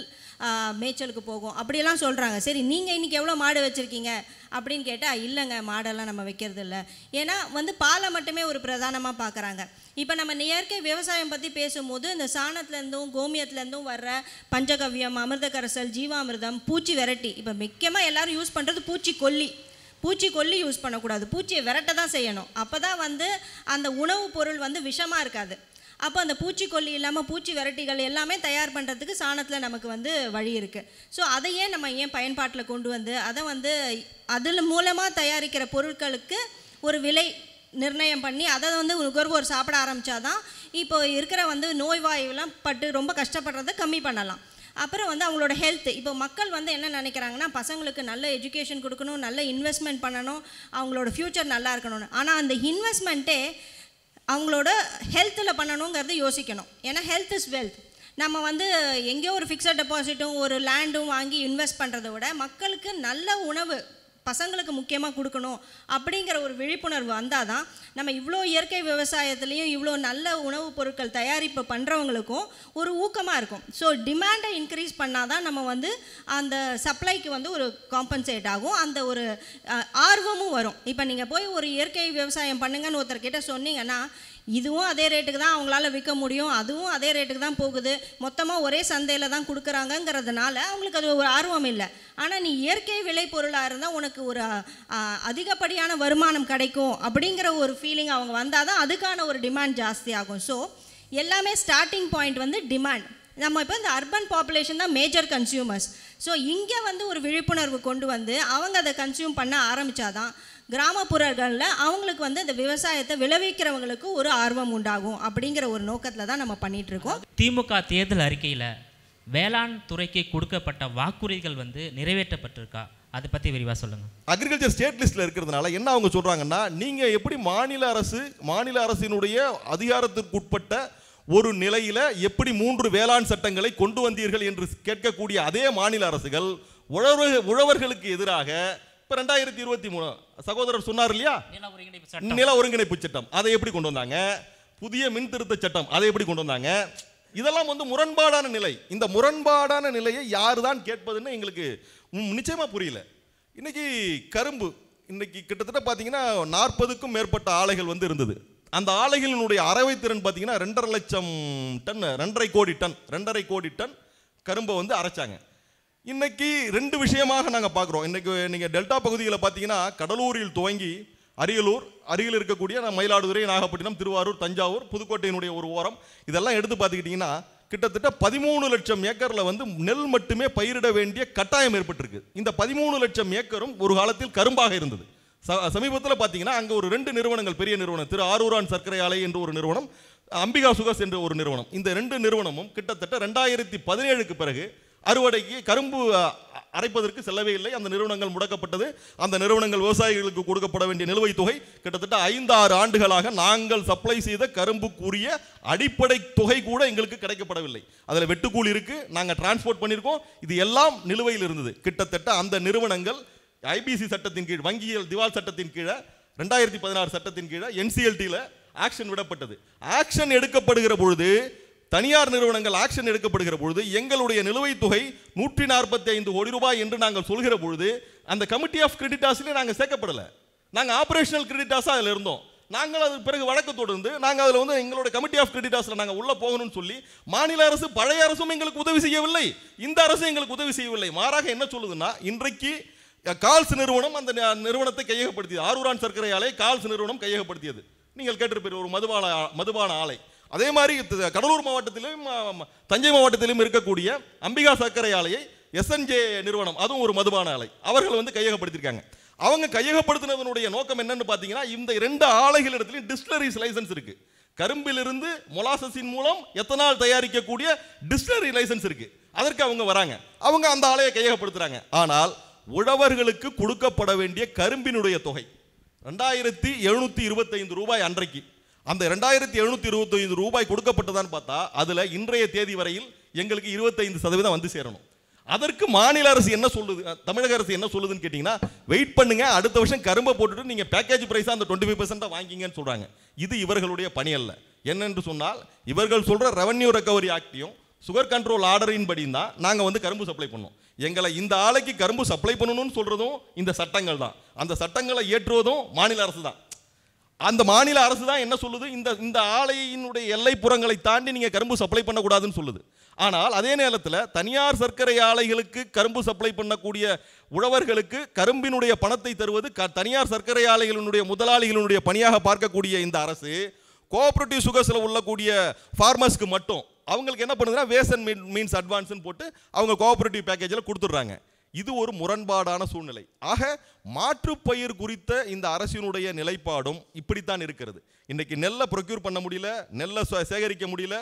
Speaker 5: மேய்ச்சலுக்கு போகும் அப்படியெல்லாம் சொல்கிறாங்க சரி நீங்கள் இன்றைக்கி எவ்வளோ மாடு வச்சுருக்கீங்க அப்படின்னு கேட்டால் இல்லைங்க மாடெல்லாம் நம்ம வைக்கிறது இல்லை ஏன்னா வந்து பாலை மட்டுமே ஒரு பிரதானமாக பார்க்குறாங்க இப்போ நம்ம இயற்கை விவசாயம் பற்றி பேசும்போது இந்த சாணத்துலேருந்தும் கோமியத்துலேருந்தும் வர்ற பஞ்சகவ்யம் அமிர்த ஜீவாமிர்தம் பூச்சி வெரைட்டி இப்போ முக்கியமாக எல்லோரும் யூஸ் பண்ணுறது பூச்சி கொல்லி பூச்சி கொல்லி யூஸ் பண்ணக்கூடாது பூச்சியை விரட்ட தான் செய்யணும் அப்போ தான் வந்து அந்த உணவுப் பொருள் வந்து விஷமாக இருக்காது அப்போ அந்த பூச்சிக்கொல்லி இல்லாமல் பூச்சி வெரைட்டிகள் எல்லாமே தயார் பண்ணுறதுக்கு சாணத்தில் நமக்கு வந்து வழி இருக்குது ஸோ அதையே நம்ம ஏன் பயன்பாட்டில் கொண்டு வந்து அதை வந்து அதில் மூலமாக தயாரிக்கிற பொருட்களுக்கு ஒரு விலை நிர்ணயம் பண்ணி அதை வந்து நுகர்வோர் சாப்பிட ஆரம்பித்தாதான் இப்போ இருக்கிற வந்து நோய்வாயுலாம் பட்டு ரொம்ப கஷ்டப்படுறத கம்மி பண்ணலாம் அப்புறம் வந்து அவங்களோட ஹெல்த் இப்போ மக்கள் வந்து என்ன நினைக்கிறாங்கன்னா பசங்களுக்கு நல்ல எஜுகேஷன் கொடுக்கணும் நல்ல இன்வெஸ்ட்மெண்ட் பண்ணணும் அவங்களோட ஃப்யூச்சர் நல்லா இருக்கணும்னு ஆனால் அந்த இன்வெஸ்ட்மெண்ட்டே அவங்களோட ஹெல்த்தில் பண்ணணுங்கிறது யோசிக்கணும் ஏன்னா ஹெல்த் இஸ் வெல்த் நம்ம வந்து எங்கேயோ ஒரு ஃபிக்ஸட் டெபாசிட்டும் ஒரு லேண்டும் வாங்கி இன்வெஸ்ட் பண்ணுறத விட மக்களுக்கு நல்ல உணவு பசங்களுக்கு முக்கியமாக கொடுக்கணும் அப்படிங்கிற ஒரு விழிப்புணர்வு வந்தால் தான் நம்ம இவ்வளோ இயற்கை விவசாயத்துலேயும் இவ்வளோ நல்ல உணவுப் பொருட்கள் தயாரிப்பு பண்ணுறவங்களுக்கும் ஒரு ஊக்கமாக இருக்கும் ஸோ டிமாண்டை இன்க்ரீஸ் பண்ணால் தான் நம்ம வந்து அந்த சப்ளைக்கு வந்து ஒரு காம்பன்சேட் ஆகும் அந்த ஒரு ஆர்வமும் வரும் இப்போ நீங்கள் போய் ஒரு இயற்கை விவசாயம் பண்ணுங்கன்னு ஒருத்தர்கிட்ட சொன்னீங்கன்னா இதுவும் அதே ரேட்டுக்கு தான் அவங்களால விற்க முடியும் அதுவும் அதே ரேட்டுக்கு தான் போகுது மொத்தமாக ஒரே சந்தையில் தான் கொடுக்குறாங்கங்கிறதுனால அவங்களுக்கு அது ஒரு ஆர்வம் இல்லை ஆனால் நீ இயற்கை விளைபொருளாக பொருளாக இருந்தால் உனக்கு ஒரு அதிகப்படியான வருமானம் கிடைக்கும் அப்படிங்கிற ஒரு ஃபீலிங் அவங்க வந்தால் தான் அதுக்கான ஒரு டிமாண்ட் ஜாஸ்தி ஆகும் ஸோ எல்லாமே ஸ்டார்டிங் பாயிண்ட் வந்து டிமாண்ட் நம்ம இப்போ இந்த அர்பன் பாப்புலேஷன் தான் மேஜர் கன்சியூமர்ஸ் ஸோ இங்கே வந்து ஒரு விழிப்புணர்வு கொண்டு வந்து அவங்க அதை கன்சியூம் பண்ண ஆரம்பித்தாதான் கிராமப்புறங்களில் அவங்களுக்கு வந்து இந்த விவசாயத்தை விளைவிக்கிறவங்களுக்கு ஒரு ஆர்வம் உண்டாகும் அப்படிங்கிற ஒரு நோக்கத்தில் தான் நம்ம இருக்கோம்
Speaker 1: திமுக தேர்தல் அறிக்கையில் வேளாண் துறைக்கு கொடுக்கப்பட்ட வாக்குறுதிகள் வந்து நிறைவேற்றப்பட்டிருக்கா அதை பற்றி விரிவாக சொல்லுங்கள்
Speaker 6: அக்ரிகல்ச்சர் ஸ்டேட் லிஸ்ட்டில் இருக்கிறதுனால என்ன அவங்க சொல்கிறாங்கன்னா நீங்கள் எப்படி மாநில அரசு மாநில அரசினுடைய அதிகாரத்திற்குட்பட்ட உட்பட்ட ஒரு நிலையில் எப்படி மூன்று வேளாண் சட்டங்களை கொண்டு வந்தீர்கள் என்று கேட்கக்கூடிய அதே மாநில அரசுகள் உழவர்களுக்கு எதிராக இப்போ ரெண்டாயிரத்தி இருபத்தி மூணு சகோதரர் சொன்னார் இல்லையா நில ஒருங்கிணைப்பு சட்டம் அதை எப்படி கொண்டு வந்தாங்க புதிய மின் திருத்த சட்டம் அதை எப்படி கொண்டு வந்தாங்க இதெல்லாம் வந்து முரண்பாடான நிலை இந்த முரண்பாடான நிலையை யார் தான் கேட்பதுன்னு எங்களுக்கு நிச்சயமாக புரியல இன்னைக்கு கரும்பு இன்னைக்கு கிட்டத்தட்ட பார்த்தீங்கன்னா நாற்பதுக்கும் மேற்பட்ட ஆலைகள் வந்து இருந்தது அந்த ஆலைகளினுடைய அறவை திறன் பார்த்தீங்கன்னா ரெண்டரை லட்சம் டன் ரெண்டரை கோடி டன் ரெண்டரை கோடி டன் கரும்பை வந்து அரைச்சாங்க இன்னைக்கு ரெண்டு விஷயமாக நாங்கள் பார்க்குறோம் இன்னைக்கு நீங்கள் டெல்டா பகுதியில் பார்த்தீங்கன்னா கடலூரில் துவங்கி அரியலூர் அருகில் இருக்கக்கூடிய மயிலாடுதுறை நாகப்பட்டினம் திருவாரூர் தஞ்சாவூர் புதுக்கோட்டையினுடைய ஒரு ஓரம் இதெல்லாம் எடுத்து பார்த்துக்கிட்டிங்கன்னா கிட்டத்தட்ட பதிமூணு லட்சம் ஏக்கரில் வந்து நெல் மட்டுமே பயிரிட வேண்டிய கட்டாயம் ஏற்பட்டிருக்கு இந்த பதிமூணு லட்சம் ஏக்கரும் ஒரு காலத்தில் கரும்பாக இருந்தது ச சமீபத்தில் பார்த்தீங்கன்னா அங்கே ஒரு ரெண்டு நிறுவனங்கள் பெரிய நிறுவனம் திரு ஆரூரான் சர்க்கரை ஆலை என்ற ஒரு நிறுவனம் அம்பிகா சுகஸ் என்ற ஒரு நிறுவனம் இந்த ரெண்டு நிறுவனமும் கிட்டத்தட்ட ரெண்டாயிரத்தி பதினேழுக்கு பிறகு அறுவடைக்கு கரும்பு அரைப்பதற்கு செல்லவே இல்லை அந்த நிறுவனங்கள் முடக்கப்பட்டது அந்த நிறுவனங்கள் விவசாயிகளுக்கு கொடுக்கப்பட வேண்டிய நிலுவைத் தொகை கிட்டத்தட்ட ஐந்தாறு ஆண்டுகளாக நாங்கள் சப்ளை செய்த கரும்புக்குரிய அடிப்படை தொகை கூட எங்களுக்கு கிடைக்கப்படவில்லை அதில் வெட்டுக்கூலி இருக்குது நாங்கள் டிரான்ஸ்போர்ட் பண்ணியிருக்கோம் இது எல்லாம் நிலுவையில் இருந்தது கிட்டத்தட்ட அந்த நிறுவனங்கள் ஐபிசி சட்டத்தின் கீழ் வங்கியல் திவால் சட்டத்தின் கீழே ரெண்டாயிரத்தி பதினாறு சட்டத்தின் கீழே என்சிஎல்டியில் ஆக்ஷன் விடப்பட்டது ஆக்ஷன் எடுக்கப்படுகிற பொழுது தனியார் நிறுவனங்கள் ஆக்ஷன் எடுக்கப்படுகிற பொழுது எங்களுடைய நிலுவைத் தொகை நூற்றி நாற்பத்தி ஐந்து கோடி ரூபாய் என்று நாங்கள் சொல்கிற பொழுது அந்த கமிட்டி ஆஃப் கிரெடிட்டாஸ்லேயே நாங்கள் சேர்க்கப்படலை நாங்கள் ஆப்ரேஷனல் கிரெடிட்டாஸாக அதில் இருந்தோம் நாங்கள் அதுக்கு பிறகு வழக்கு தொடர்ந்து நாங்கள் அதில் வந்து எங்களோட கமிட்டி ஆஃப் கிரெடிட்டாஸில் நாங்கள் உள்ளே போகணும்னு சொல்லி மாநில அரசு பழைய அரசும் எங்களுக்கு உதவி செய்யவில்லை இந்த அரசும் எங்களுக்கு உதவி செய்யவில்லை மாறாக என்ன சொல்லுதுன்னா இன்றைக்கு கால்ஸ் நிறுவனம் அந்த நிறுவனத்தை கையகப்படுத்தியது ஆரூரான் சர்க்கரை ஆலை கால்ஸ் நிறுவனம் கையகப்படுத்தியது நீங்கள் கேட்டிருப்பீர்கள் ஒரு மதுபான மதுபான ஆலை அதே மாதிரி கடலூர் மாவட்டத்திலும் தஞ்சை மாவட்டத்திலும் இருக்கக்கூடிய அம்பிகா சர்க்கரை ஆலையை எஸ்என்ஜே நிறுவனம் அதுவும் ஒரு மதுபான ஆலை அவர்கள் வந்து கையகப்படுத்தியிருக்காங்க அவங்க கையகப்படுத்தினதனுடைய நோக்கம் என்னன்னு பார்த்தீங்கன்னா இந்த ரெண்டு ஆலைகள் இடத்துலையும் டிஸ்டிலரிஸ் லைசன்ஸ் இருக்குது கரும்பிலிருந்து மொலாசஸின் மூலம் எத்தனால் தயாரிக்கக்கூடிய டிஸ்டிலரி லைசன்ஸ் இருக்குது அதற்கு அவங்க வராங்க அவங்க அந்த ஆலையை கையகப்படுத்துகிறாங்க ஆனால் உழவர்களுக்கு கொடுக்கப்பட வேண்டிய கரும்பினுடைய தொகை ரெண்டாயிரத்தி எழுநூற்றி இருபத்தைந்து ரூபாய் அன்றைக்கு அந்த ரெண்டாயிரத்தி எழுநூத்தி இருபத்தி ஐந்து ரூபாய் கொடுக்கப்பட்டதான்னு பார்த்தா அதுல இன்றைய தேதி வரையில் எங்களுக்கு இருபத்தைந்து சதவீதம் வந்து சேரணும் அதற்கு மாநில அரசு என்ன சொல்லுது தமிழக அரசு என்ன சொல்லுதுன்னு கேட்டிங்கன்னா வெயிட் பண்ணுங்க அடுத்த வருஷம் கரும்பை போட்டுட்டு நீங்கள் பேக்கேஜ் ப்ரைஸாக அந்த டுவெண்ட்டி ஃபைவ் வாங்கிங்கன்னு சொல்கிறாங்க இது இவர்களுடைய பணி அல்ல என்னென்று சொன்னால் இவர்கள் சொல்கிற ரெவன்யூ ரெக்கவரி ஆக்டையும் சுகர் கண்ட்ரோல் ஆர்டரின் படி தான் நாங்கள் வந்து கரும்பு சப்ளை பண்ணோம் எங்களை இந்த ஆலைக்கு கரும்பு சப்ளை பண்ணணும்னு சொல்கிறதும் இந்த சட்டங்கள் தான் அந்த சட்டங்களை ஏற்றுவதும் மாநில அரசு தான் அந்த மாநில அரசு தான் என்ன சொல்லுது இந்த இந்த ஆலையினுடைய எல்லைப்புறங்களை தாண்டி நீங்கள் கரும்பு சப்ளை பண்ணக்கூடாதுன்னு சொல்லுது ஆனால் அதே நேரத்தில் தனியார் சர்க்கரை ஆலைகளுக்கு கரும்பு சப்ளை பண்ணக்கூடிய உழவர்களுக்கு கரும்பினுடைய பணத்தை தருவது க தனியார் சர்க்கரை ஆலைகளினுடைய முதலாளிகளினுடைய பணியாக பார்க்கக்கூடிய இந்த அரசு கோஆப்ரேட்டிவ் சுகர்ஸில் உள்ளக்கூடிய ஃபார்மர்ஸ்க்கு மட்டும் அவங்களுக்கு என்ன பண்ணுதுன்னா வேஸ் அண்ட் மீன்ஸ் அட்வான்ஸ்னு போட்டு அவங்க கோஆப்ரேட்டிவ் பேக்கேஜில் கொடுத்துட்றாங்க இது ஒரு முரண்பாடான சூழ்நிலை ஆக மாற்றுப்பயிர் குறித்த இந்த அரசினுடைய நிலைப்பாடும் இப்படித்தான் இருக்கிறது இன்றைக்கி நெல்லை ப்ரொக்யூர் பண்ண முடியல நெல்லை சேகரிக்க முடியல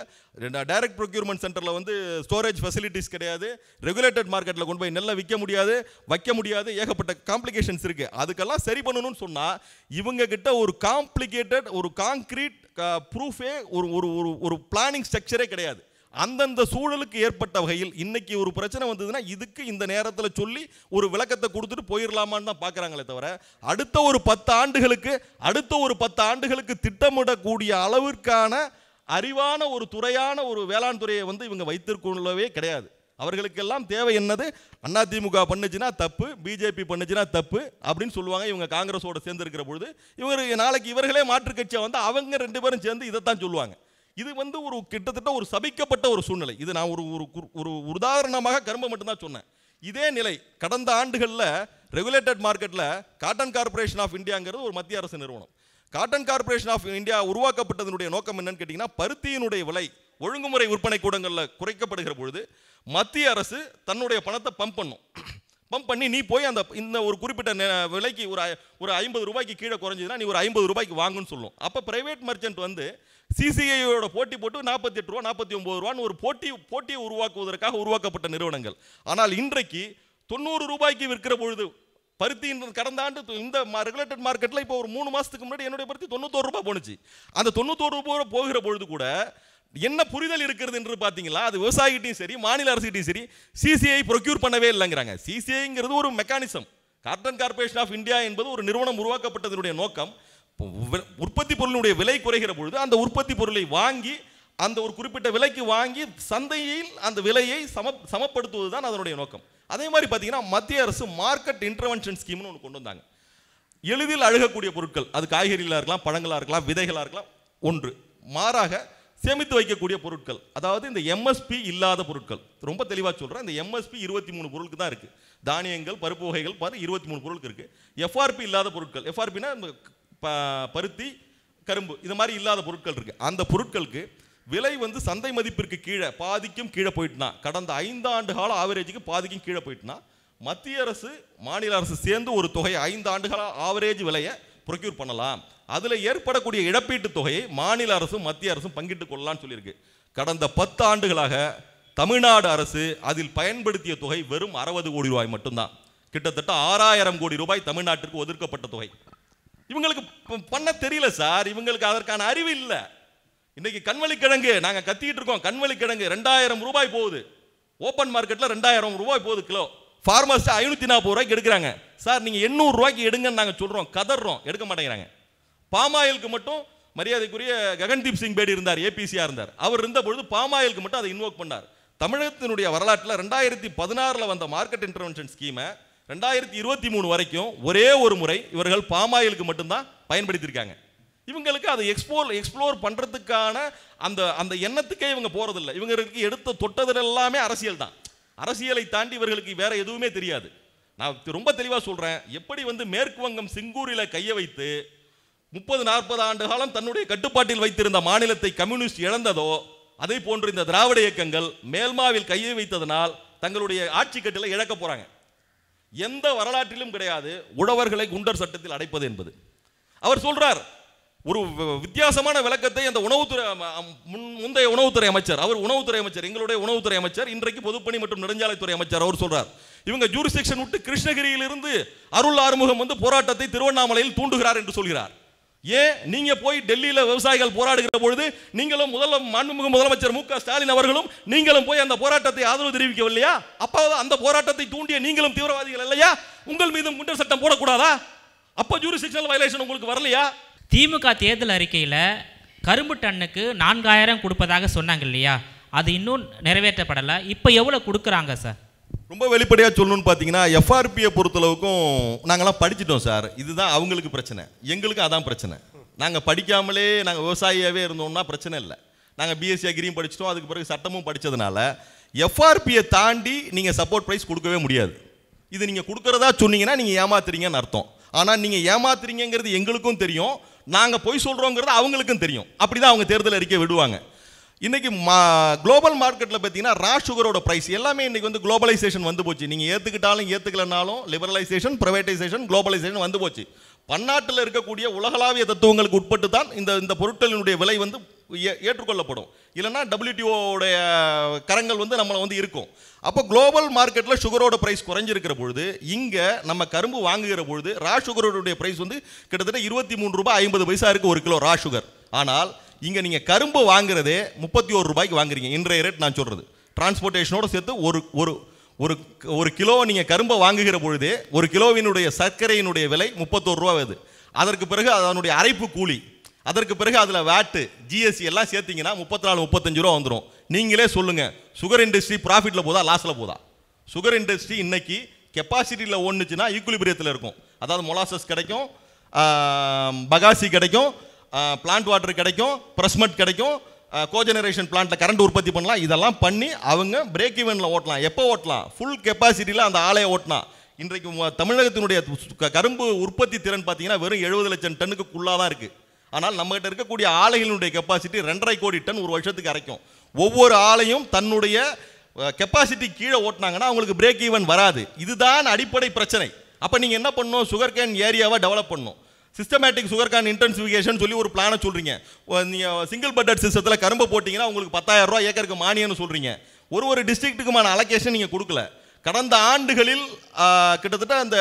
Speaker 6: டைரக்ட் ப்ரொக்யூர்மெண்ட் சென்டரில் வந்து ஸ்டோரேஜ் ஃபெசிலிட்டிஸ் கிடையாது ரெகுலேட்டட் மார்க்கெட்டில் கொண்டு போய் நெல்லை விற்க முடியாது வைக்க முடியாது ஏகப்பட்ட காம்ப்ளிகேஷன்ஸ் இருக்குது அதுக்கெல்லாம் சரி பண்ணணும்னு சொன்னால் இவங்கக்கிட்ட ஒரு காம்ப்ளிகேட்டட் ஒரு காங்க்ரீட் ப்ரூஃபே ஒரு ஒரு ஒரு பிளானிங் ஸ்ட்ரக்சரே கிடையாது அந்தந்த சூழலுக்கு ஏற்பட்ட வகையில் இன்னைக்கு ஒரு பிரச்சனை வந்ததுன்னா இதுக்கு இந்த நேரத்தில் சொல்லி ஒரு விளக்கத்தை கொடுத்துட்டு போயிடலாமான்னு தான் பார்க்குறாங்களே தவிர அடுத்த ஒரு பத்து ஆண்டுகளுக்கு அடுத்த ஒரு பத்து ஆண்டுகளுக்கு திட்டமிடக்கூடிய அளவிற்கான அறிவான ஒரு துறையான ஒரு வேளாண் துறையை வந்து இவங்க வைத்திருக்கவே கிடையாது அவர்களுக்கெல்லாம் தேவை என்னது அண்ணா திமுக பண்ணுச்சுன்னா தப்பு பிஜேபி பண்ணுச்சுன்னா தப்பு அப்படின்னு சொல்லுவாங்க இவங்க காங்கிரஸோட சேர்ந்துருக்கிற பொழுது இவங்க நாளைக்கு இவர்களே கட்சியாக வந்து அவங்க ரெண்டு பேரும் சேர்ந்து இதைத்தான் சொல்லுவாங்க இது வந்து ஒரு கிட்டத்தட்ட ஒரு சபிக்கப்பட்ட ஒரு சூழ்நிலை இது நான் ஒரு ஒரு ஒரு உதாரணமாக கரும்பை மட்டும்தான் சொன்னேன் இதே நிலை கடந்த ஆண்டுகளில் ரெகுலேட்டட் மார்க்கெட்டில் காட்டன் கார்பரேஷன் ஆஃப் இந்தியாங்கிறது ஒரு மத்திய அரசு நிறுவனம் காட்டன் கார்பரேஷன் ஆஃப் இந்தியா உருவாக்கப்பட்டதனுடைய நோக்கம் என்னன்னு கேட்டிங்கன்னா பருத்தியினுடைய விலை ஒழுங்குமுறை விற்பனை கூடங்களில் குறைக்கப்படுகிற பொழுது மத்திய அரசு தன்னுடைய பணத்தை பம்ப் பண்ணும் பம்ப் பண்ணி நீ போய் அந்த இந்த ஒரு குறிப்பிட்ட விலைக்கு ஒரு ஒரு ஐம்பது ரூபாய்க்கு கீழே குறைஞ்சதுன்னா நீ ஒரு ஐம்பது ரூபாய்க்கு வாங்குன்னு சொல்லும் அப்போ பிரைவேட் மர்ச்சன்ட் வந்து சிசிஐயோட போட்டி போட்டு நாற்பத்தி எட்டு ரூபா நாற்பத்தி ஒன்பது ரூபான்னு ஒரு போட்டி போட்டியை உருவாக்குவதற்காக உருவாக்கப்பட்ட நிறுவனங்கள் ஆனால் இன்றைக்கு தொண்ணூறு ரூபாய்க்கு விற்கிற பொழுது பருத்தி கடந்த ஆண்டு இந்த ரெகுலேட்டட் மார்க்கெட்டில் இப்போ ஒரு மூணு மாதத்துக்கு முன்னாடி என்னுடைய பருத்தி தொண்ணூத்தோரு ரூபாய் போணுச்சு அந்த தொண்ணூத்தோரு ரூபாய் போகிற பொழுது கூட என்ன புரிதல் இருக்கிறது என்று பார்த்தீங்களா அது விவசாயிகிட்டையும் சரி மாநில அரசுகிட்டையும் சரி சிசிஐ ப்ரொக்யூர் பண்ணவே இல்லைங்கிறாங்க சிசிஐங்கிறது ஒரு mechanism cotton Corporation of India என்பது ஒரு நிறுவனம் உருவாக்கப்பட்டதனுடைய நோக்கம் உற்பத்தி பொருளுடைய விலை குறைகிற பொழுது அந்த உற்பத்தி பொருளை வாங்கி அந்த ஒரு குறிப்பிட்ட விலைக்கு வாங்கி சந்தையில் அந்த விலையை சம சமப்படுத்துவது தான் அதனுடைய நோக்கம் அதே மாதிரி பார்த்தீங்கன்னா மத்திய அரசு மார்க்கெட் இன்டர்வென்ஷன் ஸ்கீம்னு ஒன்று கொண்டு வந்தாங்க எளிதில் அழுகக்கூடிய பொருட்கள் அது காய்கறிகளாக இருக்கலாம் பழங்களாக இருக்கலாம் விதைகளாக இருக்கலாம் ஒன்று மாறாக சேமித்து வைக்கக்கூடிய பொருட்கள் அதாவது இந்த எம்எஸ்பி இல்லாத பொருட்கள் ரொம்ப தெளிவாக சொல்கிறேன் இந்த எம்எஸ்பி இருபத்தி மூணு பொருளுக்கு தான் இருக்குது தானியங்கள் பருப்பு வகைகள் பாரு இருபத்தி மூணு பொருளுக்கு இருக்குது எஃப்ஆர்பி இல்லாத பொருட்கள் எஃப்ஆர்பினா ப பருத்தி கரும்பு இது மாதிரி இல்லாத பொருட்கள் இருக்குது அந்த பொருட்களுக்கு விலை வந்து சந்தை மதிப்பிற்கு கீழே பாதிக்கும் கீழே போயிட்டுனா கடந்த ஐந்து ஆண்டு கால ஆவரேஜுக்கு பாதிக்கும் கீழே போயிட்டுனா மத்திய அரசு மாநில அரசு சேர்ந்து ஒரு தொகையை ஐந்து ஆண்டுகால ஆவரேஜ் விலையை ப்ரொக்யூர் பண்ணலாம் அதில் ஏற்படக்கூடிய இழப்பீட்டு தொகையை மாநில அரசும் மத்திய அரசும் பங்கிட்டு கொள்ளலாம்னு சொல்லியிருக்கு கடந்த பத்து ஆண்டுகளாக தமிழ்நாடு அரசு அதில் பயன்படுத்திய தொகை வெறும் அறுபது கோடி ரூபாய் மட்டும்தான் கிட்டத்தட்ட ஆறாயிரம் கோடி ரூபாய் தமிழ்நாட்டிற்கு ஒதுக்கப்பட்ட தொகை இவங்களுக்கு பண்ண தெரியல சார் இவங்களுக்கு அதற்கான அறிவு இல்லை இன்னைக்கு கண்வழி கிழங்கு நாங்கள் கத்திட்டு இருக்கோம் கண்வழி கிழங்கு ரெண்டாயிரம் ரூபாய் போகுது ஓப்பன் மார்க்கெட்டில் ரெண்டாயிரம் ரூபாய் போகுது கிலோ ஃபார்மர்ஸ் ஐநூற்றி நாற்பது ரூபாய்க்கு எடுக்கிறாங்க சார் நீங்கள் எண்ணூறுரூவாய்க்கு எடுங்கன்னு நாங்கள் சொல்கிறோம் கதறோம் எடுக்க மாட்டேங்கிறாங்க பாமாயிலுக்கு மட்டும் மரியாதைக்குரிய ககன்தீப் சிங் பேடி இருந்தார் ஏபிசியாக இருந்தார் அவர் இருந்த பொழுது பாமாயிலுக்கு மட்டும் அதை இன்வோக் பண்ணார் தமிழகத்தினுடைய வரலாற்றில் ரெண்டாயிரத்தி பதினாறில் வந்த மார்க்கெட் இன்டர்வென்ஷன் ஸ்கீமை ரெண்டாயிரத்தி இருபத்தி மூணு வரைக்கும் ஒரே ஒரு முறை இவர்கள் பாமாயிலுக்கு மட்டும்தான் பயன்படுத்தியிருக்காங்க இவங்களுக்கு அதை எக்ஸ்ப்ளோர் எக்ஸ்ப்ளோர் பண்ணுறதுக்கான அந்த அந்த எண்ணத்துக்கே இவங்க போகிறதில்ல இவங்களுக்கு எடுத்த தொட்டதில் எல்லாமே அரசியல் தான் அரசியலை தாண்டி இவர்களுக்கு வேறு எதுவுமே தெரியாது நான் ரொம்ப தெளிவாக சொல்கிறேன் எப்படி வந்து மேற்கு வங்கம் சிங்கூரில் கையை வைத்து முப்பது நாற்பது ஆண்டு காலம் தன்னுடைய கட்டுப்பாட்டில் வைத்திருந்த மாநிலத்தை கம்யூனிஸ்ட் இழந்ததோ அதே போன்று இந்த திராவிட இயக்கங்கள் மேல்மாவில் கையை வைத்ததனால் தங்களுடைய ஆட்சி கட்டில இழக்க போகிறாங்க எந்த வரலாற்றிலும் கிடையாது உழவர்களை குண்டர் சட்டத்தில் அடைப்பது என்பது அவர் சொல்றார் ஒரு வித்தியாசமான விளக்கத்தை அந்த உணவுத்துறை முந்தைய உணவுத்துறை அமைச்சர் அவர் உணவுத்துறை அமைச்சர் எங்களுடைய உணவுத்துறை அமைச்சர் இன்றைக்கு பொதுப்பணி மற்றும் நெடுஞ்சாலைத்துறை அமைச்சர் அவர் சொல்றார் இவங்க ஜூரிசெக்ஷன் விட்டு கிருஷ்ணகிரியிலிருந்து அருள் ஆறுமுகம் வந்து போராட்டத்தை திருவண்ணாமலையில் தூண்டுகிறார் என்று சொல்கிறார் ஏன் நீங்க போய் டெல்லியில விவசாயிகள் போராடுகிற பொழுது நீங்களும் முதல்ல மாண்புமிகு முதலமைச்சர் மு ஸ்டாலின் அவர்களும் நீங்களும் போய் அந்த போராட்டத்தை ஆதரவு தெரிவிக்கவில்லையா அப்போ அந்த போராட்டத்தை தூண்டிய நீங்களும் தீவிரவாதிகள் இல்லையா உங்கள் மீது குண்டர் சட்டம் போடக்கூடாதா அப்போ ஜூரிசிக்ஷனல் வயலேஷன் உங்களுக்கு வரலையா
Speaker 1: திமுக தேர்தல் அறிக்கையில் கரும்பு டன்னுக்கு நான்காயிரம் கொடுப்பதாக சொன்னாங்க இல்லையா அது இன்னும் நிறைவேற்றப்படலை இப்போ எவ்வளோ கொடுக்குறாங்க சார்
Speaker 6: ரொம்ப வெளிப்படையாக சொல்லணும்னு பார்த்தீங்கன்னா எஃப்ஆர்பியை பொறுத்தளவுக்கும் நாங்கள்லாம் படிச்சிட்டோம் சார் இதுதான் அவங்களுக்கு பிரச்சனை எங்களுக்கும் அதான் பிரச்சனை நாங்கள் படிக்காமலே நாங்கள் விவசாயியாகவே இருந்தோம்னா பிரச்சனை இல்லை நாங்கள் பிஎஸ்சி அக்ரியும் படிச்சிட்டோம் அதுக்கு பிறகு சட்டமும் படித்ததுனால எஃப்ஆர்பியை தாண்டி நீங்கள் சப்போர்ட் ப்ரைஸ் கொடுக்கவே முடியாது இது நீங்கள் கொடுக்குறதா சொன்னீங்கன்னா நீங்கள் ஏமாத்துறீங்கன்னு அர்த்தம் ஆனால் நீங்கள் ஏமாத்துறீங்கிறது எங்களுக்கும் தெரியும் நாங்கள் பொய் சொல்கிறோங்கிறது அவங்களுக்கும் தெரியும் அப்படி தான் அவங்க தேர்தல் அறிக்கை விடுவாங்க இன்றைக்கி மா குளோபல் மார்க்கெட்டில் பார்த்தீங்கன்னா ரா சுகரோட ப்ரைஸ் எல்லாமே இன்றைக்கி வந்து குளோபலைசேஷன் வந்து போச்சு நீங்கள் ஏற்றுக்கிட்டாலும் ஏற்றுக்கலனாலும் லிபரலைசேஷன் ப்ரைவேட்டைசேஷன் குளோபலைசேஷன் வந்து போச்சு பன்னாட்டில் இருக்கக்கூடிய உலகளாவிய தத்துவங்களுக்கு உட்பட்டு தான் இந்த இந்த பொருட்களினுடைய விலை வந்து ஏற்றுக்கொள்ளப்படும் இல்லைனா டபிள்யூடிஓடைய கரங்கள் வந்து நம்மளை வந்து இருக்கும் அப்போ குளோபல் மார்க்கெட்டில் சுகரோட ப்ரைஸ் குறைஞ்சிருக்கிற பொழுது இங்கே நம்ம கரும்பு வாங்குகிற பொழுது ரா சுகரோடைய ப்ரைஸ் வந்து கிட்டத்தட்ட இருபத்தி மூணு ரூபாய் ஐம்பது பைசா இருக்குது ஒரு கிலோ ரா சுகர் ஆனால் இங்கே நீங்கள் கரும்பு வாங்குறதே முப்பத்தி ஒரு ரூபாய்க்கு வாங்குறீங்க இன்றைய ரேட் நான் சொல்கிறது டிரான்ஸ்போர்ட்டேஷனோடு சேர்த்து ஒரு ஒரு ஒரு ஒரு கிலோ நீங்கள் கரும்பை வாங்குகிற பொழுது ஒரு கிலோவினுடைய சர்க்கரையினுடைய விலை முப்பத்தோரு ரூபா வருது அதற்கு பிறகு அதனுடைய அரைப்பு கூலி அதற்கு பிறகு அதில் வேட்டு ஜிஎஸ்டி எல்லாம் சேர்த்திங்கன்னா முப்பத்தி நாலு முப்பத்தஞ்சு ரூபா வந்துடும் நீங்களே சொல்லுங்கள் சுகர் இண்டஸ்ட்ரி ப்ராஃபிட்டில் போதா லாஸில் போதா சுகர் இண்டஸ்ட்ரி இன்றைக்கி கெப்பாசிட்டியில் ஒன்றுச்சுன்னா ஈக்குலிபிரியத்தில் இருக்கும் அதாவது மொலாசஸ் கிடைக்கும் பகாசி கிடைக்கும் பிளான்ட் வாட்டர் கிடைக்கும் ப்ரெஸ்மட் கிடைக்கும் கோஜெனரேஷன் பிளான்ட்டில் கரண்ட் உற்பத்தி பண்ணலாம் இதெல்லாம் பண்ணி அவங்க பிரேக் ஈவனில் ஓட்டலாம் எப்போ ஓட்டலாம் ஃபுல் கெப்பாசிட்டியில் அந்த ஆலையை ஓட்டலாம் இன்றைக்கு தமிழகத்தினுடைய கரும்பு உற்பத்தி திறன் பார்த்தீங்கன்னா வெறும் எழுபது லட்சம் டன்னுக்குள்ளாக தான் இருக்குது ஆனால் நம்மகிட்ட இருக்கக்கூடிய ஆலைகளினுடைய கெப்பாசிட்டி ரெண்டரை கோடி டன் ஒரு வருஷத்துக்கு அரைக்கும் ஒவ்வொரு ஆலையும் தன்னுடைய கெப்பாசிட்டி கீழே ஓட்டினாங்கன்னா அவங்களுக்கு பிரேக் ஈவன் வராது இதுதான் அடிப்படை பிரச்சனை அப்போ நீங்கள் என்ன பண்ணணும் சுகர் கேன் ஏரியாவை டெவலப் பண்ணணும் சிஸ்டமேட்டிக் சுகர்கான் இன்டென்சிஃபிகேஷன் சொல்லி ஒரு பிளானை சொல்கிறீங்க நீங்கள் சிங்கிள் பட்ஜெட் சிஸ்டத்தில் கரும்பு போட்டிங்கன்னா உங்களுக்கு பத்தாயிரம் ரூபா ஏக்கருக்கு மானியம்னு சொல்கிறீங்க ஒரு ஒரு டிஸ்ட்ரிக்ட்டுக்குமான அலகேஷன் நீங்கள் கொடுக்கல கடந்த ஆண்டுகளில் கிட்டத்தட்ட அந்த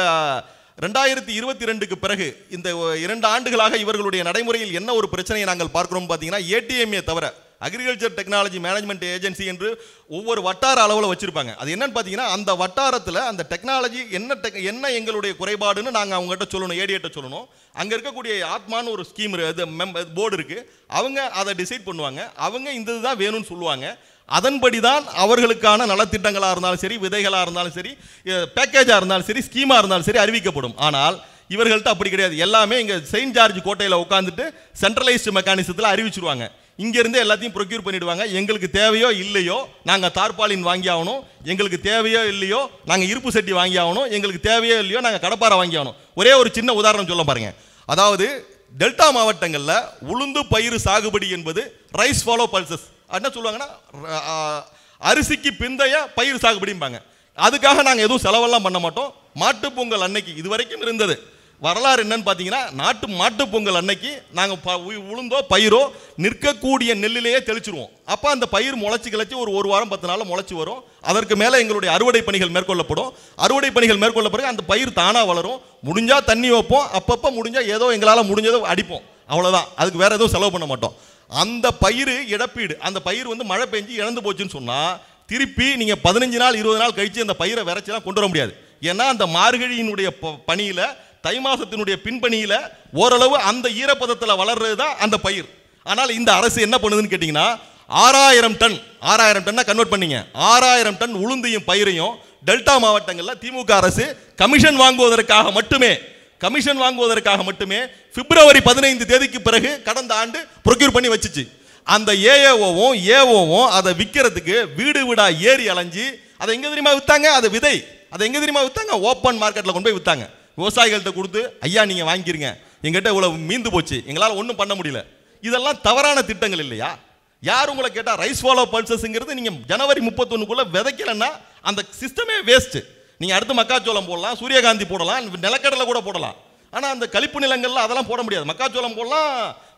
Speaker 6: ரெண்டாயிரத்தி இருபத்தி ரெண்டுக்கு பிறகு இந்த இரண்டு ஆண்டுகளாக இவர்களுடைய நடைமுறையில் என்ன ஒரு பிரச்சனையை நாங்கள் பார்க்குறோம் பார்த்தீங்கன்னா ஏடிஎம்ஏ தவிர அக்ரிகல்ச்சர் டெக்னாலஜி மேனேஜ்மெண்ட் ஏஜென்சி என்று ஒவ்வொரு வட்டார அளவில் வச்சுருப்பாங்க அது என்னன்னு பார்த்தீங்கன்னா அந்த வட்டாரத்தில் அந்த டெக்னாலஜி என்ன டெக் என்ன எங்களுடைய குறைபாடுன்னு நாங்கள் அவங்ககிட்ட சொல்லணும் ஏடிஏட்ட சொல்லணும் அங்கே இருக்கக்கூடிய ஆத்மான்னு ஒரு ஸ்கீம் இது மெம் போர்டு இருக்குது அவங்க அதை டிசைட் பண்ணுவாங்க அவங்க இந்த இதுதான் வேணும்னு சொல்லுவாங்க அதன்படி தான் அவர்களுக்கான நலத்திட்டங்களாக இருந்தாலும் சரி விதைகளாக இருந்தாலும் சரி பேக்கேஜாக இருந்தாலும் சரி ஸ்கீமாக இருந்தாலும் சரி அறிவிக்கப்படும் ஆனால் இவர்கள்ட்ட அப்படி கிடையாது எல்லாமே இங்கே செயின்ட் ஜார்ஜ் கோட்டையில் உட்காந்துட்டு சென்ட்ரலைஸ்டு மெக்கானிசத்தில் அறிவிச்சிருவாங்க இங்கேருந்து எல்லாத்தையும் ப்ரொக்யூர் பண்ணிவிடுவாங்க எங்களுக்கு தேவையோ இல்லையோ நாங்கள் தார்பாலின் வாங்கி ஆகணும் எங்களுக்கு தேவையோ இல்லையோ நாங்கள் இருப்பு சட்டி வாங்கி ஆகணும் எங்களுக்கு தேவையோ இல்லையோ நாங்கள் கடப்பாறை வாங்கி ஆகணும் ஒரே ஒரு சின்ன உதாரணம் சொல்ல பாருங்கள் அதாவது டெல்டா மாவட்டங்களில் உளுந்து பயிர் சாகுபடி என்பது ரைஸ் ஃபாலோ பல்சஸ் என்ன சொல்லுவாங்கன்னா அரிசிக்கு பிந்தைய பயிர் சாகுபடிம்பாங்க அதுக்காக நாங்கள் எதுவும் செலவெல்லாம் பண்ண மாட்டோம் மாட்டுப்பொங்கல் அன்னைக்கு இது வரைக்கும் இருந்தது வரலாறு என்னன்னு பார்த்தீங்கன்னா நாட்டு மாட்டு பொங்கல் அன்னைக்கு நாங்கள் ப உளுந்தோ பயிரோ நிற்கக்கூடிய நெல்லிலேயே தெளிச்சிருவோம் அப்போ அந்த பயிர் முளைச்சி கிளச்சி ஒரு ஒரு வாரம் பத்து நாளில் முளைச்சி வரும் அதற்கு மேலே எங்களுடைய அறுவடை பணிகள் மேற்கொள்ளப்படும் அறுவடை பணிகள் மேற்கொள்ள பிறகு அந்த பயிர் தானாக வளரும் முடிஞ்சால் தண்ணி வைப்போம் அப்பப்போ முடிஞ்சால் ஏதோ எங்களால் முடிஞ்சதோ அடிப்போம் அவ்வளோதான் அதுக்கு வேறு எதுவும் செலவு பண்ண மாட்டோம் அந்த பயிர் இழப்பீடு அந்த பயிர் வந்து மழை பெஞ்சு இழந்து போச்சுன்னு சொன்னால் திருப்பி நீங்கள் பதினஞ்சு நாள் இருபது நாள் கழித்து அந்த பயிரை விரைச்சிலாம் கொண்டு வர முடியாது ஏன்னா அந்த மார்கழியினுடைய பணியில் தை மாதத்தினுடைய பின்பணியில் ஓரளவு அந்த ஈரப்பதத்தில் வளர்றது தான் அந்த பயிர் ஆனால் இந்த அரசு என்ன பண்ணுதுன்னு கேட்டிங்கன்னா ஆறாயிரம் டன் ஆறாயிரம் டன்னா கன்வெர்ட் பண்ணிங்க ஆறாயிரம் டன் உளுந்தையும் பயிரையும் டெல்டா மாவட்டங்களில் திமுக அரசு கமிஷன் வாங்குவதற்காக மட்டுமே கமிஷன் வாங்குவதற்காக மட்டுமே பிப்ரவரி பதினைந்து தேதிக்கு பிறகு கடந்த ஆண்டு ப்ரொக்யூர் பண்ணி வச்சுச்சு அந்த ஏஏஓவும் ஏஓவும் அதை விற்கிறதுக்கு வீடு வீடா ஏறி அலைஞ்சி அதை எங்கே தெரியுமா விற்றாங்க அது விதை அதை எங்கே தெரியுமா விற்றாங்க ஓப்பன் மார்க்கெட்டில் கொண்டு போய் விற்றாங்க விவசாயிகள்கிட்ட கொடுத்து ஐயா நீங்கள் வாங்கிக்கிறீங்க எங்கிட்ட இவ்வளோ மீந்து போச்சு எங்களால் ஒன்றும் பண்ண முடியல இதெல்லாம் தவறான திட்டங்கள் இல்லையா யார் உங்களை கேட்டால் ரைஸ் ஃபாலோ பல்சஸ்ங்கிறது நீங்கள் ஜனவரி முப்பத்தொன்னுக்குள்ளே விதைக்கலைன்னா அந்த சிஸ்டமே வேஸ்ட்டு நீங்கள் அடுத்து மக்காச்சோளம் போடலாம் சூரியகாந்தி போடலாம் நிலக்கடலை கூட போடலாம் ஆனால் அந்த கழிப்பு நிலங்களில் அதெல்லாம் போட முடியாது மக்காச்சோளம் போடலாம்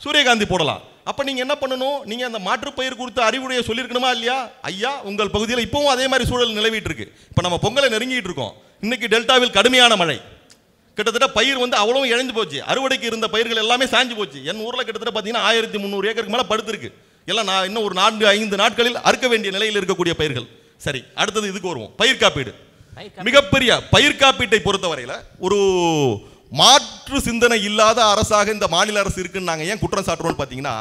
Speaker 6: சூரியகாந்தி போடலாம் அப்போ நீங்கள் என்ன பண்ணணும் நீங்கள் அந்த மாற்றுப்பயிர் கொடுத்து அறிவுடைய சொல்லியிருக்கணுமா இல்லையா ஐயா உங்கள் பகுதியில் இப்போவும் அதே மாதிரி சூழல் நிலவிட்டு இருக்கு இப்போ நம்ம பொங்கலை நெருங்கிட்டு இருக்கோம் இன்னைக்கு டெல்டாவில் கடுமையான மழை கிட்டத்தட்ட பயிர் வந்து அவ்வளவு இழந்து போச்சு அறுவடைக்கு இருந்த பயிர்கள் எல்லாமே சாஞ்சு போச்சு என் ஊரில் கிட்டத்தட்ட பார்த்தீங்கன்னா ஆயிரத்தி முந்நூறு ஏக்கருக்கு மேலே படுத்திருக்கு எல்லாம் நான் இன்னும் ஒரு நான்கு ஐந்து நாட்களில் அறுக்க வேண்டிய நிலையில் இருக்கக்கூடிய பயிர்கள் சரி அடுத்தது இதுக்கு வருவோம் பயிர் காப்பீடு மிகப்பெரிய பயிர் காப்பீட்டை பொறுத்தவரையில் ஒரு மாற்று சிந்தனை இல்லாத அரசாக இந்த மாநில அரசு இருக்குன்னு நாங்கள் ஏன் குற்றம் சாட்டுறோம்னு பார்த்தீங்கன்னா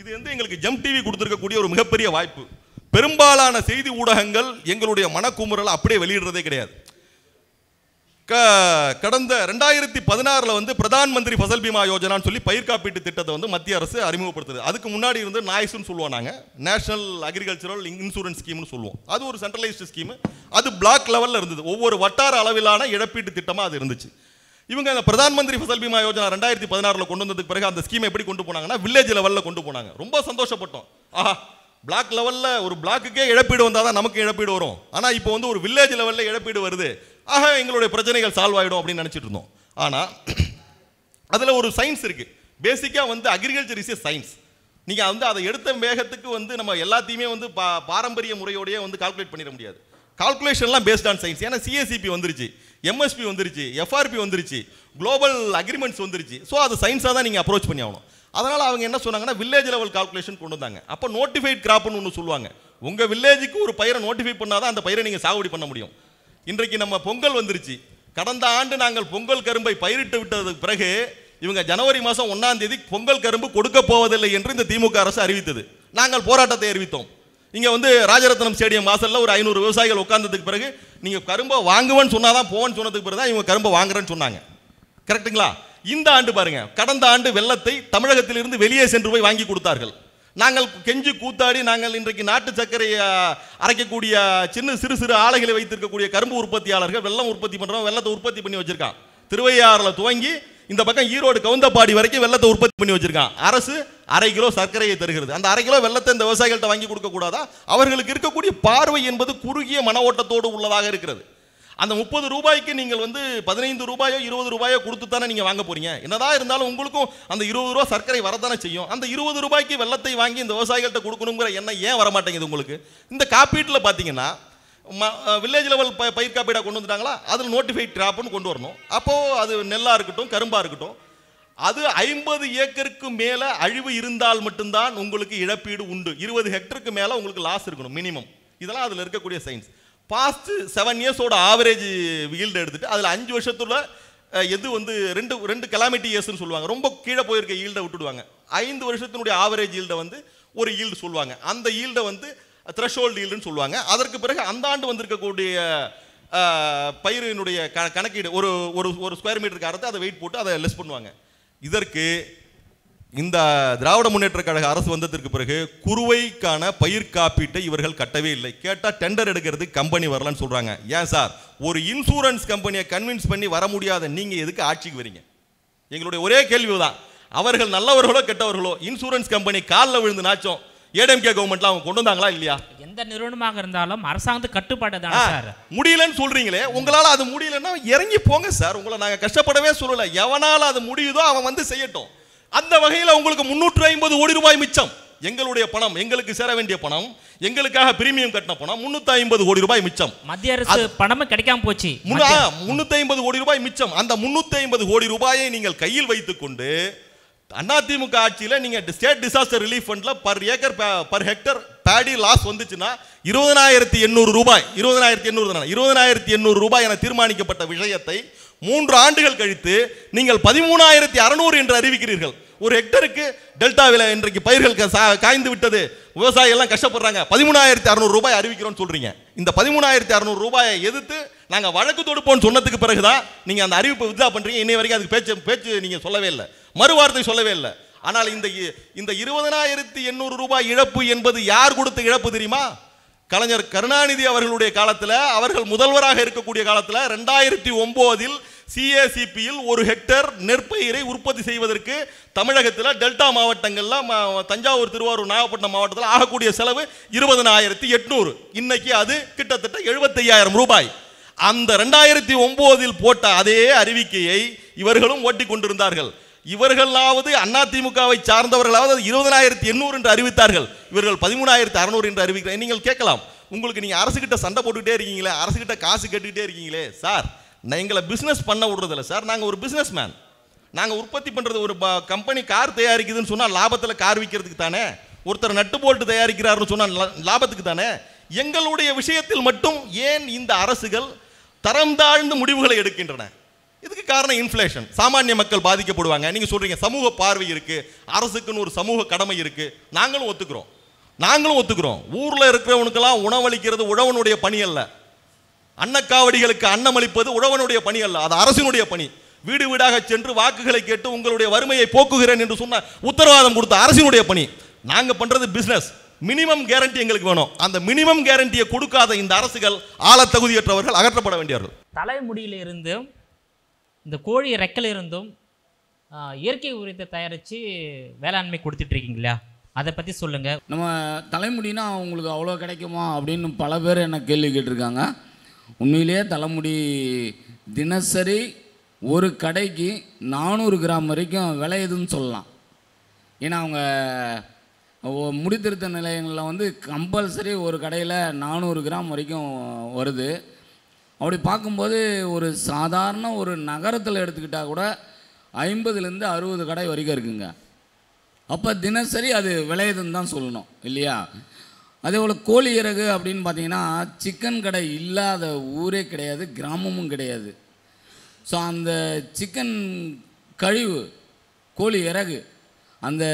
Speaker 6: இது வந்து எங்களுக்கு ஜெம் டிவி கொடுத்துருக்கக்கூடிய ஒரு மிகப்பெரிய வாய்ப்பு பெரும்பாலான செய்தி ஊடகங்கள் எங்களுடைய மனக்குமுறலை அப்படியே வெளியிடுறதே கிடையாது க கடந்த ரெண்டாயிரத்தி பதினாறில் வந்து பிரதான் மந்திரி ஃபசல் பீமா யோஜனான்னு சொல்லி பயிர் காப்பீட்டு திட்டத்தை வந்து மத்திய அரசு அறிமுகப்படுத்துது அதுக்கு முன்னாடி இருந்து நாய்ஸ்னு சொல்லுவோம் நாங்கள் நேஷனல் அக்ரிகல்ச்சரல் இன்சூரன்ஸ் ஸ்கீம்னு சொல்லுவோம் அது ஒரு சென்ட்ரலைஸ்டு ஸ்கீமு அது பிளாக் லெவலில் இருந்தது ஒவ்வொரு வட்டார அளவிலான இழப்பீட்டு திட்டமாக அது இருந்துச்சு இவங்க அந்த பிரதான் மந்திரி ஃபசல் பீமா யோஜனா ரெண்டாயிரத்தி பதினாறில் கொண்டு வந்ததுக்கு பிறகு அந்த ஸ்கீமை எப்படி கொண்டு போனாங்கன்னா வில்லேஜ் லெவலில் கொண்டு போனாங்க ரொம்ப சந்தோஷப்பட்டோம் ஆஹா பிளாக் லெவலில் ஒரு பிளாக்குக்கே இழப்பீடு வந்தால் தான் நமக்கு இழப்பீடு வரும் ஆனால் இப்போ வந்து ஒரு வில்லேஜ் லெவலில் இழப்பீடு வருது ஆக எங்களுடைய பிரச்சனைகள் சால்வ் ஆகிடும் அப்படின்னு நினச்சிட்டு இருந்தோம் ஆனால் அதில் ஒரு சயின்ஸ் இருக்குது பேசிக்காக வந்து அக்ரிகல்ச்சர் இஸ் ஏ சயின்ஸ் நீங்கள் வந்து அதை எடுத்த வேகத்துக்கு வந்து நம்ம எல்லாத்தையுமே வந்து பா பாரம்பரிய முறையோடையே வந்து கால்குலேட் பண்ணிட முடியாது கால்குலேஷன்லாம் பேஸ்ட் ஆன் சயின்ஸ் ஏன்னா சிஎஸ்சிபி வந்துருச்சு எம்எஸ்பி வந்துருச்சு எஃப்ஆர்பி வந்துருச்சு குளோபல் அக்ரிமெண்ட்ஸ் வந்துருச்சு ஸோ அது சயின்ஸாக தான் நீங்கள் அப்ரோச் பண்ணி ஆகணும் அதனால் அவங்க என்ன சொன்னாங்கன்னா வில்லேஜ் லெவல் கால்குலேஷன் கொண்டு வந்தாங்க அப்போ நோட்டிஃபைட் கிராப்னு ஒன்று சொல்லுவாங்க உங்கள் வில்லேஜுக்கு ஒரு பயிரை நோட்டிஃபை பண்ணால் தான் அந்த பயிரை நீங்கள் சாகுபடி பண்ண முடியும் இன்றைக்கு நம்ம பொங்கல் வந்துருச்சு கடந்த ஆண்டு நாங்கள் பொங்கல் கரும்பை பயிரிட்டு விட்டதுக்கு பிறகு இவங்க ஜனவரி மாதம் ஒன்றாம் தேதி பொங்கல் கரும்பு கொடுக்க போவதில்லை என்று இந்த திமுக அரசு அறிவித்தது நாங்கள் போராட்டத்தை அறிவித்தோம் இங்கே வந்து ராஜரத்னம் ஸ்டேடியம் வாசலில் ஒரு ஐநூறு விவசாயிகள் உட்கார்ந்ததுக்கு பிறகு நீங்கள் கரும்பை வாங்குவேன்னு சொன்னால் தான் போவேன்னு சொன்னதுக்கு பிறகு தான் இவங்க கரும்பை வாங்குறேன்னு சொன்னாங்க கரெக்டுங்களா இந்த ஆண்டு பாருங்க கடந்த ஆண்டு வெள்ளத்தை தமிழகத்திலிருந்து வெளியே சென்று போய் வாங்கி கொடுத்தார்கள் நாங்கள் கெஞ்சி கூத்தாடி நாங்கள் இன்றைக்கு நாட்டு சர்க்கரையை அரைக்கக்கூடிய சின்ன சிறு சிறு ஆலைகளை வைத்திருக்கக்கூடிய கரும்பு உற்பத்தியாளர்கள் வெள்ளம் உற்பத்தி பண்ணுறோம் வெள்ளத்தை உற்பத்தி பண்ணி வச்சுருக்கான் திருவையாறில் துவங்கி இந்த பக்கம் ஈரோடு கவுந்தப்பாடி வரைக்கும் வெள்ளத்தை உற்பத்தி பண்ணி வச்சிருக்கான் அரசு அரை கிலோ சர்க்கரையை தருகிறது அந்த அரை கிலோ வெள்ளத்தை இந்த விவசாயிகள்கிட்ட வாங்கி கொடுக்கக்கூடாதா அவர்களுக்கு இருக்கக்கூடிய பார்வை என்பது குறுகிய மன ஓட்டத்தோடு உள்ளதாக இருக்கிறது அந்த முப்பது ரூபாய்க்கு நீங்கள் வந்து பதினைந்து ரூபாயோ இருபது ரூபாயோ கொடுத்து தானே நீங்கள் வாங்க போகிறீங்க என்னதான் இருந்தாலும் உங்களுக்கும் அந்த இருபது ரூபா சர்க்கரை வரதானே செய்யும் அந்த இருபது ரூபாய்க்கு வெள்ளத்தை வாங்கி இந்த விவசாயிகள்கிட்ட கொடுக்கணுங்கிற எண்ணம் ஏன் வரமாட்டேங்குது உங்களுக்கு இந்த காப்பீட்டில் பார்த்தீங்கன்னா வில்லேஜ் லெவல் ப பயிர் காப்பீடாக கொண்டு வந்துட்டாங்களா அதில் நோட்டிஃபைட் ட்ராப்னு கொண்டு வரணும் அப்போது அது நெல்லாக இருக்கட்டும் கரும்பாக இருக்கட்டும் அது ஐம்பது ஏக்கருக்கு மேலே அழிவு இருந்தால் மட்டும்தான் உங்களுக்கு இழப்பீடு உண்டு இருபது ஹெக்டருக்கு மேலே உங்களுக்கு லாஸ் இருக்கணும் மினிமம் இதெல்லாம் அதில் இருக்கக்கூடிய சயின்ஸ் பாஸ்ட் செவன் இயர்ஸோட ஆவரேஜ் வீல்டு எடுத்துகிட்டு அதில் அஞ்சு வருஷத்தில் எது வந்து ரெண்டு ரெண்டு கலாமிட்டி இயர்ஸ்னு சொல்லுவாங்க ரொம்ப கீழே போயிருக்க ஈல்டை விட்டுடுவாங்க ஐந்து வருஷத்தினுடைய ஆவரேஜ் ஈல்டை வந்து ஒரு ஈல்டு சொல்லுவாங்க அந்த ஈல்டை வந்து த்ரெஷோல்டு ஈல்டுன்னு சொல்லுவாங்க அதற்கு பிறகு அந்த ஆண்டு வந்திருக்கக்கூடிய பயிரினுடைய க கணக்கீடு ஒரு ஒரு ஒரு ஸ்கொயர் மீட்டருக்கு அறுத்து அதை வெயிட் போட்டு அதை லெஸ் பண்ணுவாங்க இதற்கு இந்த திராவிட முன்னேற்ற கழக அரசு வந்ததற்கு பிறகு குறுவைக்கான பயிர் காப்பீட்டை இவர்கள் கட்டவே இல்லை கேட்டால் டெண்டர் எடுக்கிறது கம்பெனி வரலான்னு சொல்கிறாங்க ஏன் சார் ஒரு இன்சூரன்ஸ் கம்பெனியை கன்வின்ஸ் பண்ணி வர முடியாத நீங்கள் எதுக்கு ஆட்சிக்கு வரீங்க எங்களுடைய ஒரே கேள்வி தான் அவர்கள் நல்லவர்களோ கெட்டவர்களோ இன்சூரன்ஸ் கம்பெனி காலில் விழுந்து நாச்சோம் ஏடிஎம்கே கவர்மெண்ட்ல அவங்க கொண்டு வந்தாங்களா இல்லையா
Speaker 1: எந்த நிறுவனமாக இருந்தாலும் அரசாங்கத்து கட்டுப்பாடு தான் சார்
Speaker 6: முடியலன்னு சொல்றீங்களே உங்களால் அது முடியலன்னா இறங்கி போங்க சார் உங்களை நாங்கள் கஷ்டப்படவே சொல்லலை எவனால் அது முடியுதோ அவன் வந்து செய்யட்டும் அந்த வகையில் உங்களுக்கு முந்நூற்று ஐம்பது கோடி ரூபாய் மிச்சம் எங்களுடைய பணம் எங்களுக்கு சேர வேண்டிய பணம் எங்களுக்காக பிரீமியம் கட்டின பணம் முன்னூத்தி ஐம்பது கோடி ரூபாய் மிச்சம் மத்திய அரசு பணமே கிடைக்காம போச்சு முன்னூத்தி ஐம்பது கோடி ரூபாய் மிச்சம் அந்த முன்னூத்தி ஐம்பது கோடி ரூபாயை நீங்கள் கையில் வைத்துக்கொண்டு அதிமுக ஆட்சியில் நீங்கள் ஸ்டேட் டிசாஸ்டர் ரிலீஃப் ஃபண்டில் per acre per hectare paddy loss வந்துச்சுன்னா இருபதனாயிரத்தி எண்ணூறு ரூபாய் இருபதனாயிரத்தி எண்ணூறு இருபதனாயிரத்தி எண்ணூறு ரூபாய் என தீர்மானிக்கப்பட்ட விஷயத்தை மூன்று ஆண்டுகள் கழித்து நீங்கள் பதிமூணாயிரத்தி அறநூறு என்று அறிவிக்கிறீர்கள் ஒரு ஹெக்டருக்கு டெல்டாவில் இன்றைக்கு பயிர்கள் காய்ந்து விட்டது விவசாயி எல்லாம் கஷ்டப்படுறாங்க பதிமூணாயிரத்தி அறநூறு ரூபாய் அறிவிக்கிறோம்னு சொல்றீங்க இந்த பதிமூணாயிரத்தி அறநூறு ரூபாயை எதிர்த்து நாங்கள் வழக்கு தொடுப்போம்னு சொன்னதுக்கு பிறகுதான் நீங்கள் அந்த அறிவிப்பை வித்யா பண்ணுறீங்க இன்னை வரைக்கும் அதுக்கு பேச்சு பேச்சு நீங்கள் சொல்லவே இல்லை மறுவார்த்தை சொல்லவே இல்லை ஆனால் இந்த இந்த இருபதனாயிரத்தி எண்ணூறு ரூபாய் இழப்பு என்பது யார் கொடுத்த இழப்பு தெரியுமா கலைஞர் கருணாநிதி அவர்களுடைய காலத்தில் அவர்கள் முதல்வராக இருக்கக்கூடிய காலத்தில் ரெண்டாயிரத்தி ஒம்போதில் சிஏசிபியில் ஒரு ஹெக்டர் நெற்பயிரை உற்பத்தி செய்வதற்கு தமிழகத்தில் டெல்டா மாவட்டங்களில் தஞ்சாவூர் திருவாரூர் நாகப்பட்டினம் மாவட்டத்தில் ஆகக்கூடிய செலவு இருபதனாயிரத்தி எட்நூறு இன்னைக்கு அது கிட்டத்தட்ட எழுபத்தையாயிரம் ரூபாய் அந்த ரெண்டாயிரத்தி ஒம்போதில் போட்ட அதே அறிவிக்கையை இவர்களும் ஓட்டி கொண்டிருந்தார்கள் இவர்களாவது அதிமுகவை சார்ந்தவர்களாவது இருபதனாயிரத்தி எண்ணூறு என்று அறிவித்தார்கள் இவர்கள் பதிமூணாயிரத்தி அறநூறு என்று அறிவிக்கிறேன் நீங்கள் கேட்கலாம் உங்களுக்கு நீங்கள் அரசுக்கிட்ட சண்டை போட்டுக்கிட்டே இருக்கீங்களே அரசு கிட்ட காசு கட்டிக்கிட்டே இருக்கீங்களே சார் நான் எங்களை பிஸ்னஸ் பண்ண விடுறதில்ல சார் நாங்கள் ஒரு பிஸ்னஸ் மேன் நாங்கள் உற்பத்தி பண்ணுறது ஒரு கம்பெனி கார் தயாரிக்குதுன்னு சொன்னால் லாபத்தில் கார் விற்கிறதுக்கு தானே ஒருத்தர் நட்டு போல்ட்டு தயாரிக்கிறாருன்னு சொன்னால் லாபத்துக்கு தானே எங்களுடைய விஷயத்தில் மட்டும் ஏன் இந்த அரசுகள் தரம் தாழ்ந்து முடிவுகளை எடுக்கின்றன இதுக்கு காரணம் இன்ஃப்ளேஷன் சாமானிய மக்கள் பாதிக்கப்படுவாங்க நீங்கள் சொல்கிறீங்க சமூக பார்வை இருக்குது அரசுக்குன்னு ஒரு சமூக கடமை இருக்குது நாங்களும் ஒத்துக்கிறோம் நாங்களும் ஒத்துக்கிறோம் ஊரில் இருக்கிறவனுக்கெல்லாம் உணவளிக்கிறது உழவனுடைய பணி அல்ல அன்னக்காவடிகளுக்கு அன்னமளிப்பது உழவனுடைய பணி அல்ல அது அரசினுடைய பணி வீடு வீடாக சென்று வாக்குகளை கேட்டு உங்களுடைய வறுமையை போக்குகிறேன் என்று சொன்ன உத்தரவாதம் கொடுத்த அரசினுடைய பணி நாங்கள் பண்ணுறது பிஸ்னஸ் மினிமம் கேரண்டி எங்களுக்கு வேணும் அந்த மினிமம் கேரண்டியை கொடுக்காத இந்த அரசுகள் ஆழத்தகுதியற்றவர்கள் அகற்றப்பட வேண்டியவர்கள்
Speaker 1: தலைமுடியிலிருந்து இந்த கோழி ரெக்கல் இருந்தும் இயற்கை உரத்தை தயாரித்து வேளாண்மை கொடுத்துட்ருக்கீங்க இல்லையா அதை பற்றி சொல்லுங்கள் நம்ம தலைமுடினா அவங்களுக்கு அவ்வளோ
Speaker 7: கிடைக்குமா அப்படின்னு பல பேர் என்ன கேள்வி கேட்டிருக்காங்க உண்மையிலேயே தலைமுடி தினசரி ஒரு கடைக்கு நானூறு கிராம் வரைக்கும் விளையுதுன்னு சொல்லலாம் ஏன்னா அவங்க முடித்திருத்த நிலையங்களில் வந்து கம்பல்சரி ஒரு கடையில் நானூறு கிராம் வரைக்கும் வருது அப்படி பார்க்கும்போது ஒரு சாதாரண ஒரு நகரத்தில் எடுத்துக்கிட்டால் கூட ஐம்பதுலேருந்து அறுபது கடை வரைக்கும் இருக்குங்க அப்போ தினசரி அது விளையுதுன்னு தான் சொல்லணும் இல்லையா அதே போல் கோழி இறகு அப்படின்னு பார்த்தீங்கன்னா சிக்கன் கடை இல்லாத ஊரே கிடையாது கிராமமும் கிடையாது ஸோ அந்த சிக்கன் கழிவு கோழி இறகு அந்த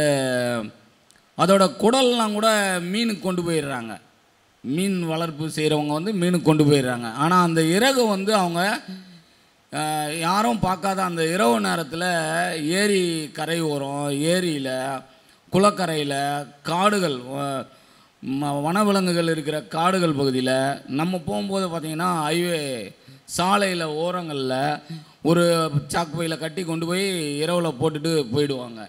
Speaker 7: அதோட குடல்லாம் கூட மீனுக்கு கொண்டு போயிடுறாங்க மீன் வளர்ப்பு செய்கிறவங்க வந்து மீனுக்கு கொண்டு போயிடுறாங்க ஆனால் அந்த இறகு வந்து அவங்க யாரும் பார்க்காத அந்த இரவு நேரத்தில் ஏரி கரை ஓரம் ஏரியில் குளக்கரையில் காடுகள் வனவிலங்குகள் இருக்கிற காடுகள் பகுதியில் நம்ம போகும்போது பார்த்திங்கன்னா ஹைவே சாலையில் ஓரங்களில் ஒரு சாக்குப்பையில் கட்டி கொண்டு போய் இரவில் போட்டுட்டு போயிடுவாங்க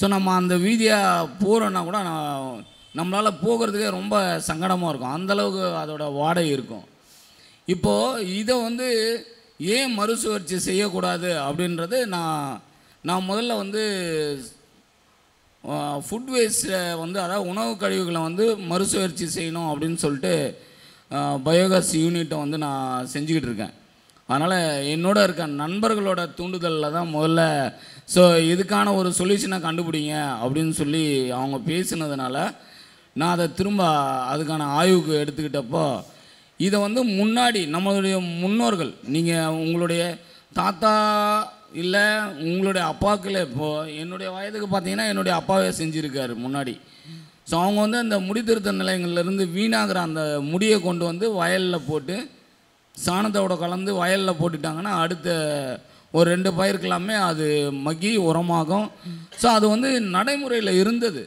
Speaker 7: ஸோ நம்ம அந்த வீதியாக போகிறோன்னா கூட நான் நம்மளால் போகிறதுக்கே ரொம்ப சங்கடமாக இருக்கும் அந்தளவுக்கு அதோடய வாடகை இருக்கும் இப்போது இதை வந்து ஏன் மறுசுழற்சி செய்யக்கூடாது அப்படின்றது நான் நான் முதல்ல வந்து ஃபுட் வேஸ்ட்டை வந்து அதாவது உணவு கழிவுகளை வந்து மறுசுழற்சி செய்யணும் அப்படின்னு சொல்லிட்டு பயோகாஸ் யூனிட்டை வந்து நான் செஞ்சுக்கிட்டு இருக்கேன் அதனால் என்னோட இருக்க நண்பர்களோட தூண்டுதலில் தான் முதல்ல ஸோ இதுக்கான ஒரு சொல்யூஷனை கண்டுபிடிங்க அப்படின்னு சொல்லி அவங்க பேசினதுனால நான் அதை திரும்ப அதுக்கான ஆய்வுக்கு எடுத்துக்கிட்டப்போ இதை வந்து முன்னாடி நம்மளுடைய முன்னோர்கள் நீங்கள் உங்களுடைய தாத்தா இல்லை உங்களுடைய அப்பாக்களே இப்போது என்னுடைய வயதுக்கு பார்த்தீங்கன்னா என்னுடைய அப்பாவே செஞ்சுருக்காரு முன்னாடி ஸோ அவங்க வந்து அந்த முடித்திருத்த நிலையங்கள்லேருந்து வீணாகிற அந்த முடியை கொண்டு வந்து வயலில் போட்டு சாணத்தோட கலந்து வயலில் போட்டுட்டாங்கன்னா அடுத்த ஒரு ரெண்டு பயிருக்கெல்லாமே அது மக்கி உரமாகும் ஸோ அது வந்து நடைமுறையில் இருந்தது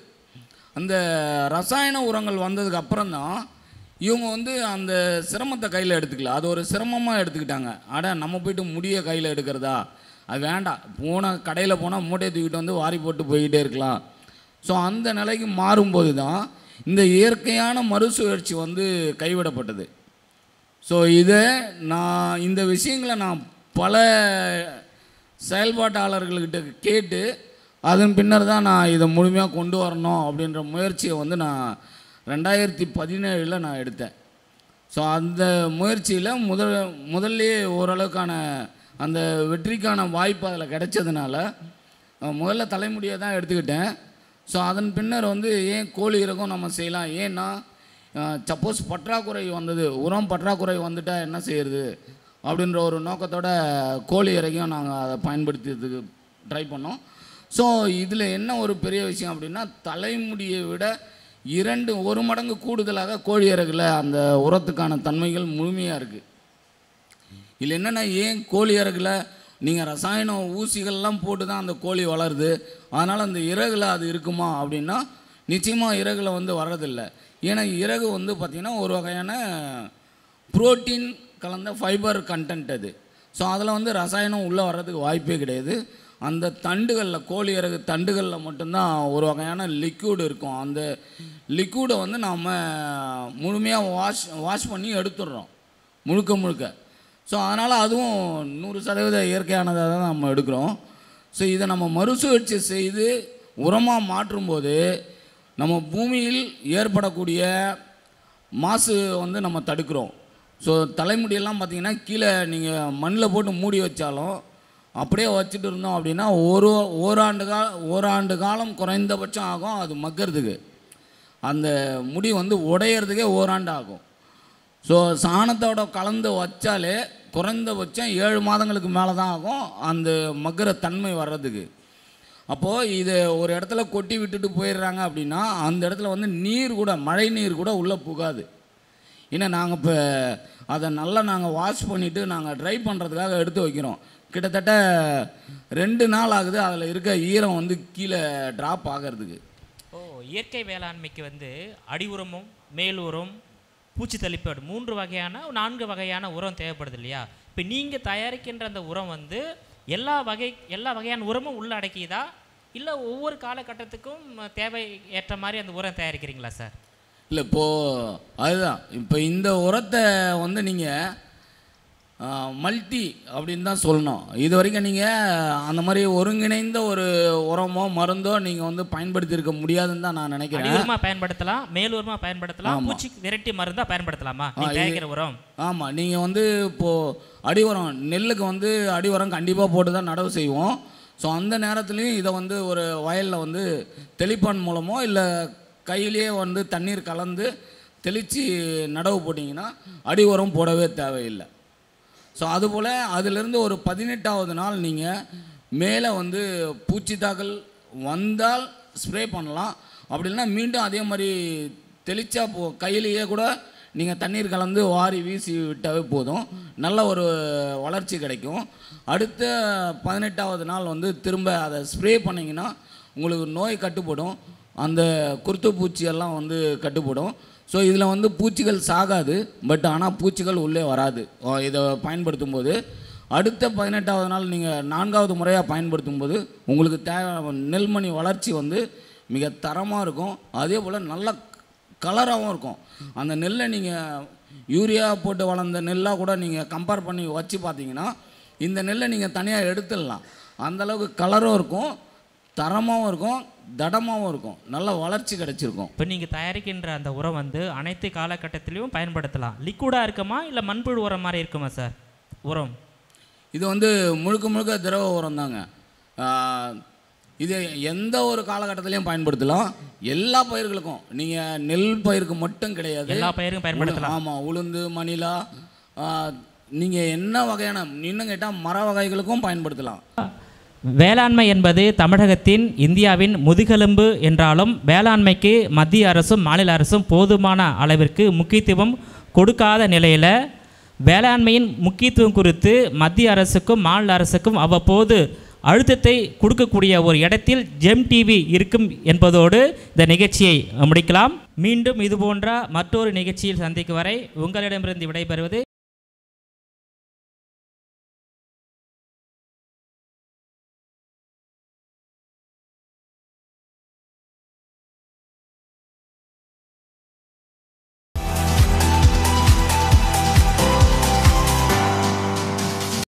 Speaker 7: அந்த ரசாயன உரங்கள் வந்ததுக்கு அப்புறம் தான் இவங்க வந்து அந்த சிரமத்தை கையில் எடுத்துக்கல அது ஒரு சிரமமாக எடுத்துக்கிட்டாங்க ஆட நம்ம போயிட்டு முடிய கையில் எடுக்கிறதா அது வேண்டாம் போன கடையில் போனால் மூட்டையை தூக்கிட்டு வந்து வாரி போட்டு போய்கிட்டே இருக்கலாம் ஸோ அந்த நிலைக்கு மாறும்போது தான் இந்த இயற்கையான மறுசுழற்சி வந்து கைவிடப்பட்டது ஸோ இதை நான் இந்த விஷயங்களை நான் பல செயல்பாட்டாளர்கள்கிட்ட கேட்டு அதன் பின்னர் தான் நான் இதை முழுமையாக கொண்டு வரணும் அப்படின்ற முயற்சியை வந்து நான் ரெண்டாயிரத்தி பதினேழில் நான் எடுத்தேன் ஸோ அந்த முயற்சியில் முதல் முதல்லையே ஓரளவுக்கான அந்த வெற்றிக்கான வாய்ப்பு அதில் கிடைச்சதுனால முதல்ல தலைமுடியை தான் எடுத்துக்கிட்டேன் ஸோ அதன் பின்னர் வந்து ஏன் கோழி இறக்கம் நம்ம செய்யலாம் ஏன்னா சப்போஸ் பற்றாக்குறை வந்தது உரம் பற்றாக்குறை வந்துட்டால் என்ன செய்கிறது அப்படின்ற ஒரு நோக்கத்தோட கோழி இறக்கியும் நாங்கள் அதை பயன்படுத்துறதுக்கு ட்ரை பண்ணோம் ஸோ இதில் என்ன ஒரு பெரிய விஷயம் அப்படின்னா தலைமுடியை விட இரண்டு ஒரு மடங்கு கூடுதலாக கோழி அந்த உரத்துக்கான தன்மைகள் முழுமையாக இருக்குது இதில் என்னென்னா ஏன் கோழி இறகுல நீங்கள் ரசாயனம் ஊசிகள்லாம் போட்டு தான் அந்த கோழி வளருது அதனால் அந்த இறகுல அது இருக்குமா அப்படின்னா நிச்சயமாக இறகுல வந்து வர்றதில்லை ஏன்னா இறகு வந்து பார்த்திங்கன்னா ஒரு வகையான புரோட்டீன் கலந்த ஃபைபர் கண்டென்ட் அது ஸோ அதில் வந்து ரசாயனம் உள்ளே வர்றதுக்கு வாய்ப்பே கிடையாது அந்த தண்டுகளில் கோழி இறகு தண்டுகளில் மட்டும்தான் ஒரு வகையான லிக்யூடு இருக்கும் அந்த லிக்யூடை வந்து நாம் முழுமையாக வாஷ் வாஷ் பண்ணி எடுத்துடுறோம் முழுக்க முழுக்க ஸோ அதனால் அதுவும் நூறு சதவீத இயற்கையானதாக தான் நம்ம எடுக்கிறோம் ஸோ இதை நம்ம மறுசுழற்சி செய்து உரமாக மாற்றும்போது நம்ம பூமியில் ஏற்படக்கூடிய மாசு வந்து நம்ம தடுக்கிறோம் ஸோ தலைமுடியெல்லாம் பார்த்திங்கன்னா கீழே நீங்கள் மண்ணில் போட்டு மூடி வச்சாலும் அப்படியே வச்சுட்டு இருந்தோம் அப்படின்னா ஒரு ஓராண்டு கா ஓராண்டு காலம் குறைந்தபட்சம் ஆகும் அது மக்கிறதுக்கு அந்த முடி வந்து உடையிறதுக்கே ஓராண்டு ஆகும் ஸோ சாணத்தோட கலந்து வச்சாலே குறைந்தபட்சம் ஏழு மாதங்களுக்கு மேலே தான் ஆகும் அந்த மக்கிற தன்மை வர்றதுக்கு அப்போது இதை ஒரு இடத்துல கொட்டி விட்டுட்டு போயிடுறாங்க அப்படின்னா அந்த இடத்துல வந்து நீர் கூட மழை நீர் கூட உள்ளே புகாது ஏன்னா நாங்கள் இப்போ அதை நல்லா நாங்கள் வாஷ் பண்ணிவிட்டு நாங்கள் ட்ரை பண்ணுறதுக்காக எடுத்து வைக்கிறோம் கிட்டத்தட்ட ரெண்டு நாள் ஆகுது அதில் இருக்க ஈரம் வந்து கீழே ட்ராப் ஆகிறதுக்கு
Speaker 1: ஓ இயற்கை வேளாண்மைக்கு வந்து அடி உரமும் மேல் உரம் பூச்சி தள்ளிப்பாடு மூன்று வகையான நான்கு வகையான உரம் தேவைப்படுது இல்லையா இப்போ நீங்கள் தயாரிக்கின்ற அந்த உரம் வந்து எல்லா வகை எல்லா வகையான உரமும் உள்ள இல்லை ஒவ்வொரு காலகட்டத்துக்கும் தேவை ஏற்ற மாதிரி அந்த உரம் தயாரிக்கிறீங்களா சார்
Speaker 7: இல்லை இப்போது அதுதான் இப்போ இந்த உரத்தை வந்து நீங்கள் மல்டி அப்படின்னு தான் சொல்லணும் இது வரைக்கும் நீங்கள் அந்த மாதிரி ஒருங்கிணைந்த ஒரு உரமோ மருந்தோ நீங்கள் வந்து பயன்படுத்தியிருக்க முடியாதுன்னு தான் நான் நினைக்கிறேன்
Speaker 1: பயன்படுத்தலாம் மேலூரமாக பயன்படுத்தலாம் பூச்சி விரட்டி மருந்தாக பயன்படுத்தலாமா உரம்
Speaker 7: ஆமாம் நீங்கள் வந்து இப்போது அடி உரம் நெல்லுக்கு வந்து அடி உரம் கண்டிப்பாக போட்டு தான் நடவு செய்வோம் ஸோ அந்த நேரத்துலையும் இதை வந்து ஒரு வயலில் வந்து தெளிப்பான் மூலமோ இல்லை கையிலேயே வந்து தண்ணீர் கலந்து தெளித்து நடவு போட்டிங்கன்னா அடி உரம் போடவே தேவையில்லை ஸோ அதுபோல் அதிலிருந்து ஒரு பதினெட்டாவது நாள் நீங்கள் மேலே வந்து பூச்சி தாக்கல் வந்தால் ஸ்ப்ரே பண்ணலாம் அப்படி இல்லைனா மீண்டும் அதே மாதிரி தெளிச்சா போ கையிலேயே கூட நீங்கள் தண்ணீர் கலந்து வாரி வீசி விட்டாவே போதும் நல்ல ஒரு வளர்ச்சி கிடைக்கும் அடுத்த பதினெட்டாவது நாள் வந்து திரும்ப அதை ஸ்ப்ரே பண்ணிங்கன்னா உங்களுக்கு நோய் கட்டுப்படும் அந்த குருத்து பூச்சியெல்லாம் வந்து கட்டுப்படும் ஸோ இதில் வந்து பூச்சிகள் சாகாது பட் ஆனால் பூச்சிகள் உள்ளே வராது இதை பயன்படுத்தும் போது அடுத்த பதினெட்டாவது நாள் நீங்கள் நான்காவது முறையாக பயன்படுத்தும் போது உங்களுக்கு தேவையான நெல்மணி வளர்ச்சி வந்து மிக தரமாக இருக்கும் அதே போல் நல்ல கலராகவும் இருக்கும் அந்த நெல்லை நீங்கள் யூரியா போட்டு வளர்ந்த நெல்லாக கூட நீங்கள் கம்பேர் பண்ணி வச்சு பார்த்தீங்கன்னா இந்த நெல்லை நீங்கள் தனியாக எடுத்துடலாம் அந்தளவுக்கு கலரும் இருக்கும் தரமாகவும் இருக்கும் தடமாகவும் இருக்கும் நல்ல வளர்ச்சி கிடைச்சிருக்கும்
Speaker 1: இப்போ நீங்கள் தயாரிக்கின்ற அந்த உரம் வந்து அனைத்து காலகட்டத்திலையும் பயன்படுத்தலாம் லிக்விடாக இருக்குமா இல்லை மண்புழு உரம் மாதிரி இருக்குமா சார் உரம் இது வந்து முழுக்க முழுக்க திரவ உரம் தாங்க இது எந்த ஒரு
Speaker 7: காலகட்டத்திலையும் பயன்படுத்தலாம் எல்லா பயிர்களுக்கும் நீங்கள் நெல் பயிருக்கு மட்டும் கிடையாது எல்லா பயிருக்கும் பயன்படுத்தலாம் ஆமாம் உளுந்து மணிலா நீங்கள் என்ன வகையான இன்னும் கேட்டால் மர வகைகளுக்கும் பயன்படுத்தலாம்
Speaker 1: வேளாண்மை என்பது தமிழகத்தின் இந்தியாவின் முதுகெலும்பு என்றாலும் வேளாண்மைக்கு மத்திய அரசும் மாநில அரசும் போதுமான அளவிற்கு முக்கியத்துவம் கொடுக்காத நிலையில் வேளாண்மையின் முக்கியத்துவம் குறித்து மத்திய அரசுக்கும் மாநில அரசுக்கும் அவ்வப்போது அழுத்தத்தை கொடுக்கக்கூடிய ஒரு இடத்தில் ஜெம் டிவி இருக்கும் என்பதோடு இந்த நிகழ்ச்சியை முடிக்கலாம் மீண்டும் இதுபோன்ற மற்றொரு நிகழ்ச்சியில்
Speaker 5: சந்திக்கும் வரை உங்களிடமிருந்து விடைபெறுவது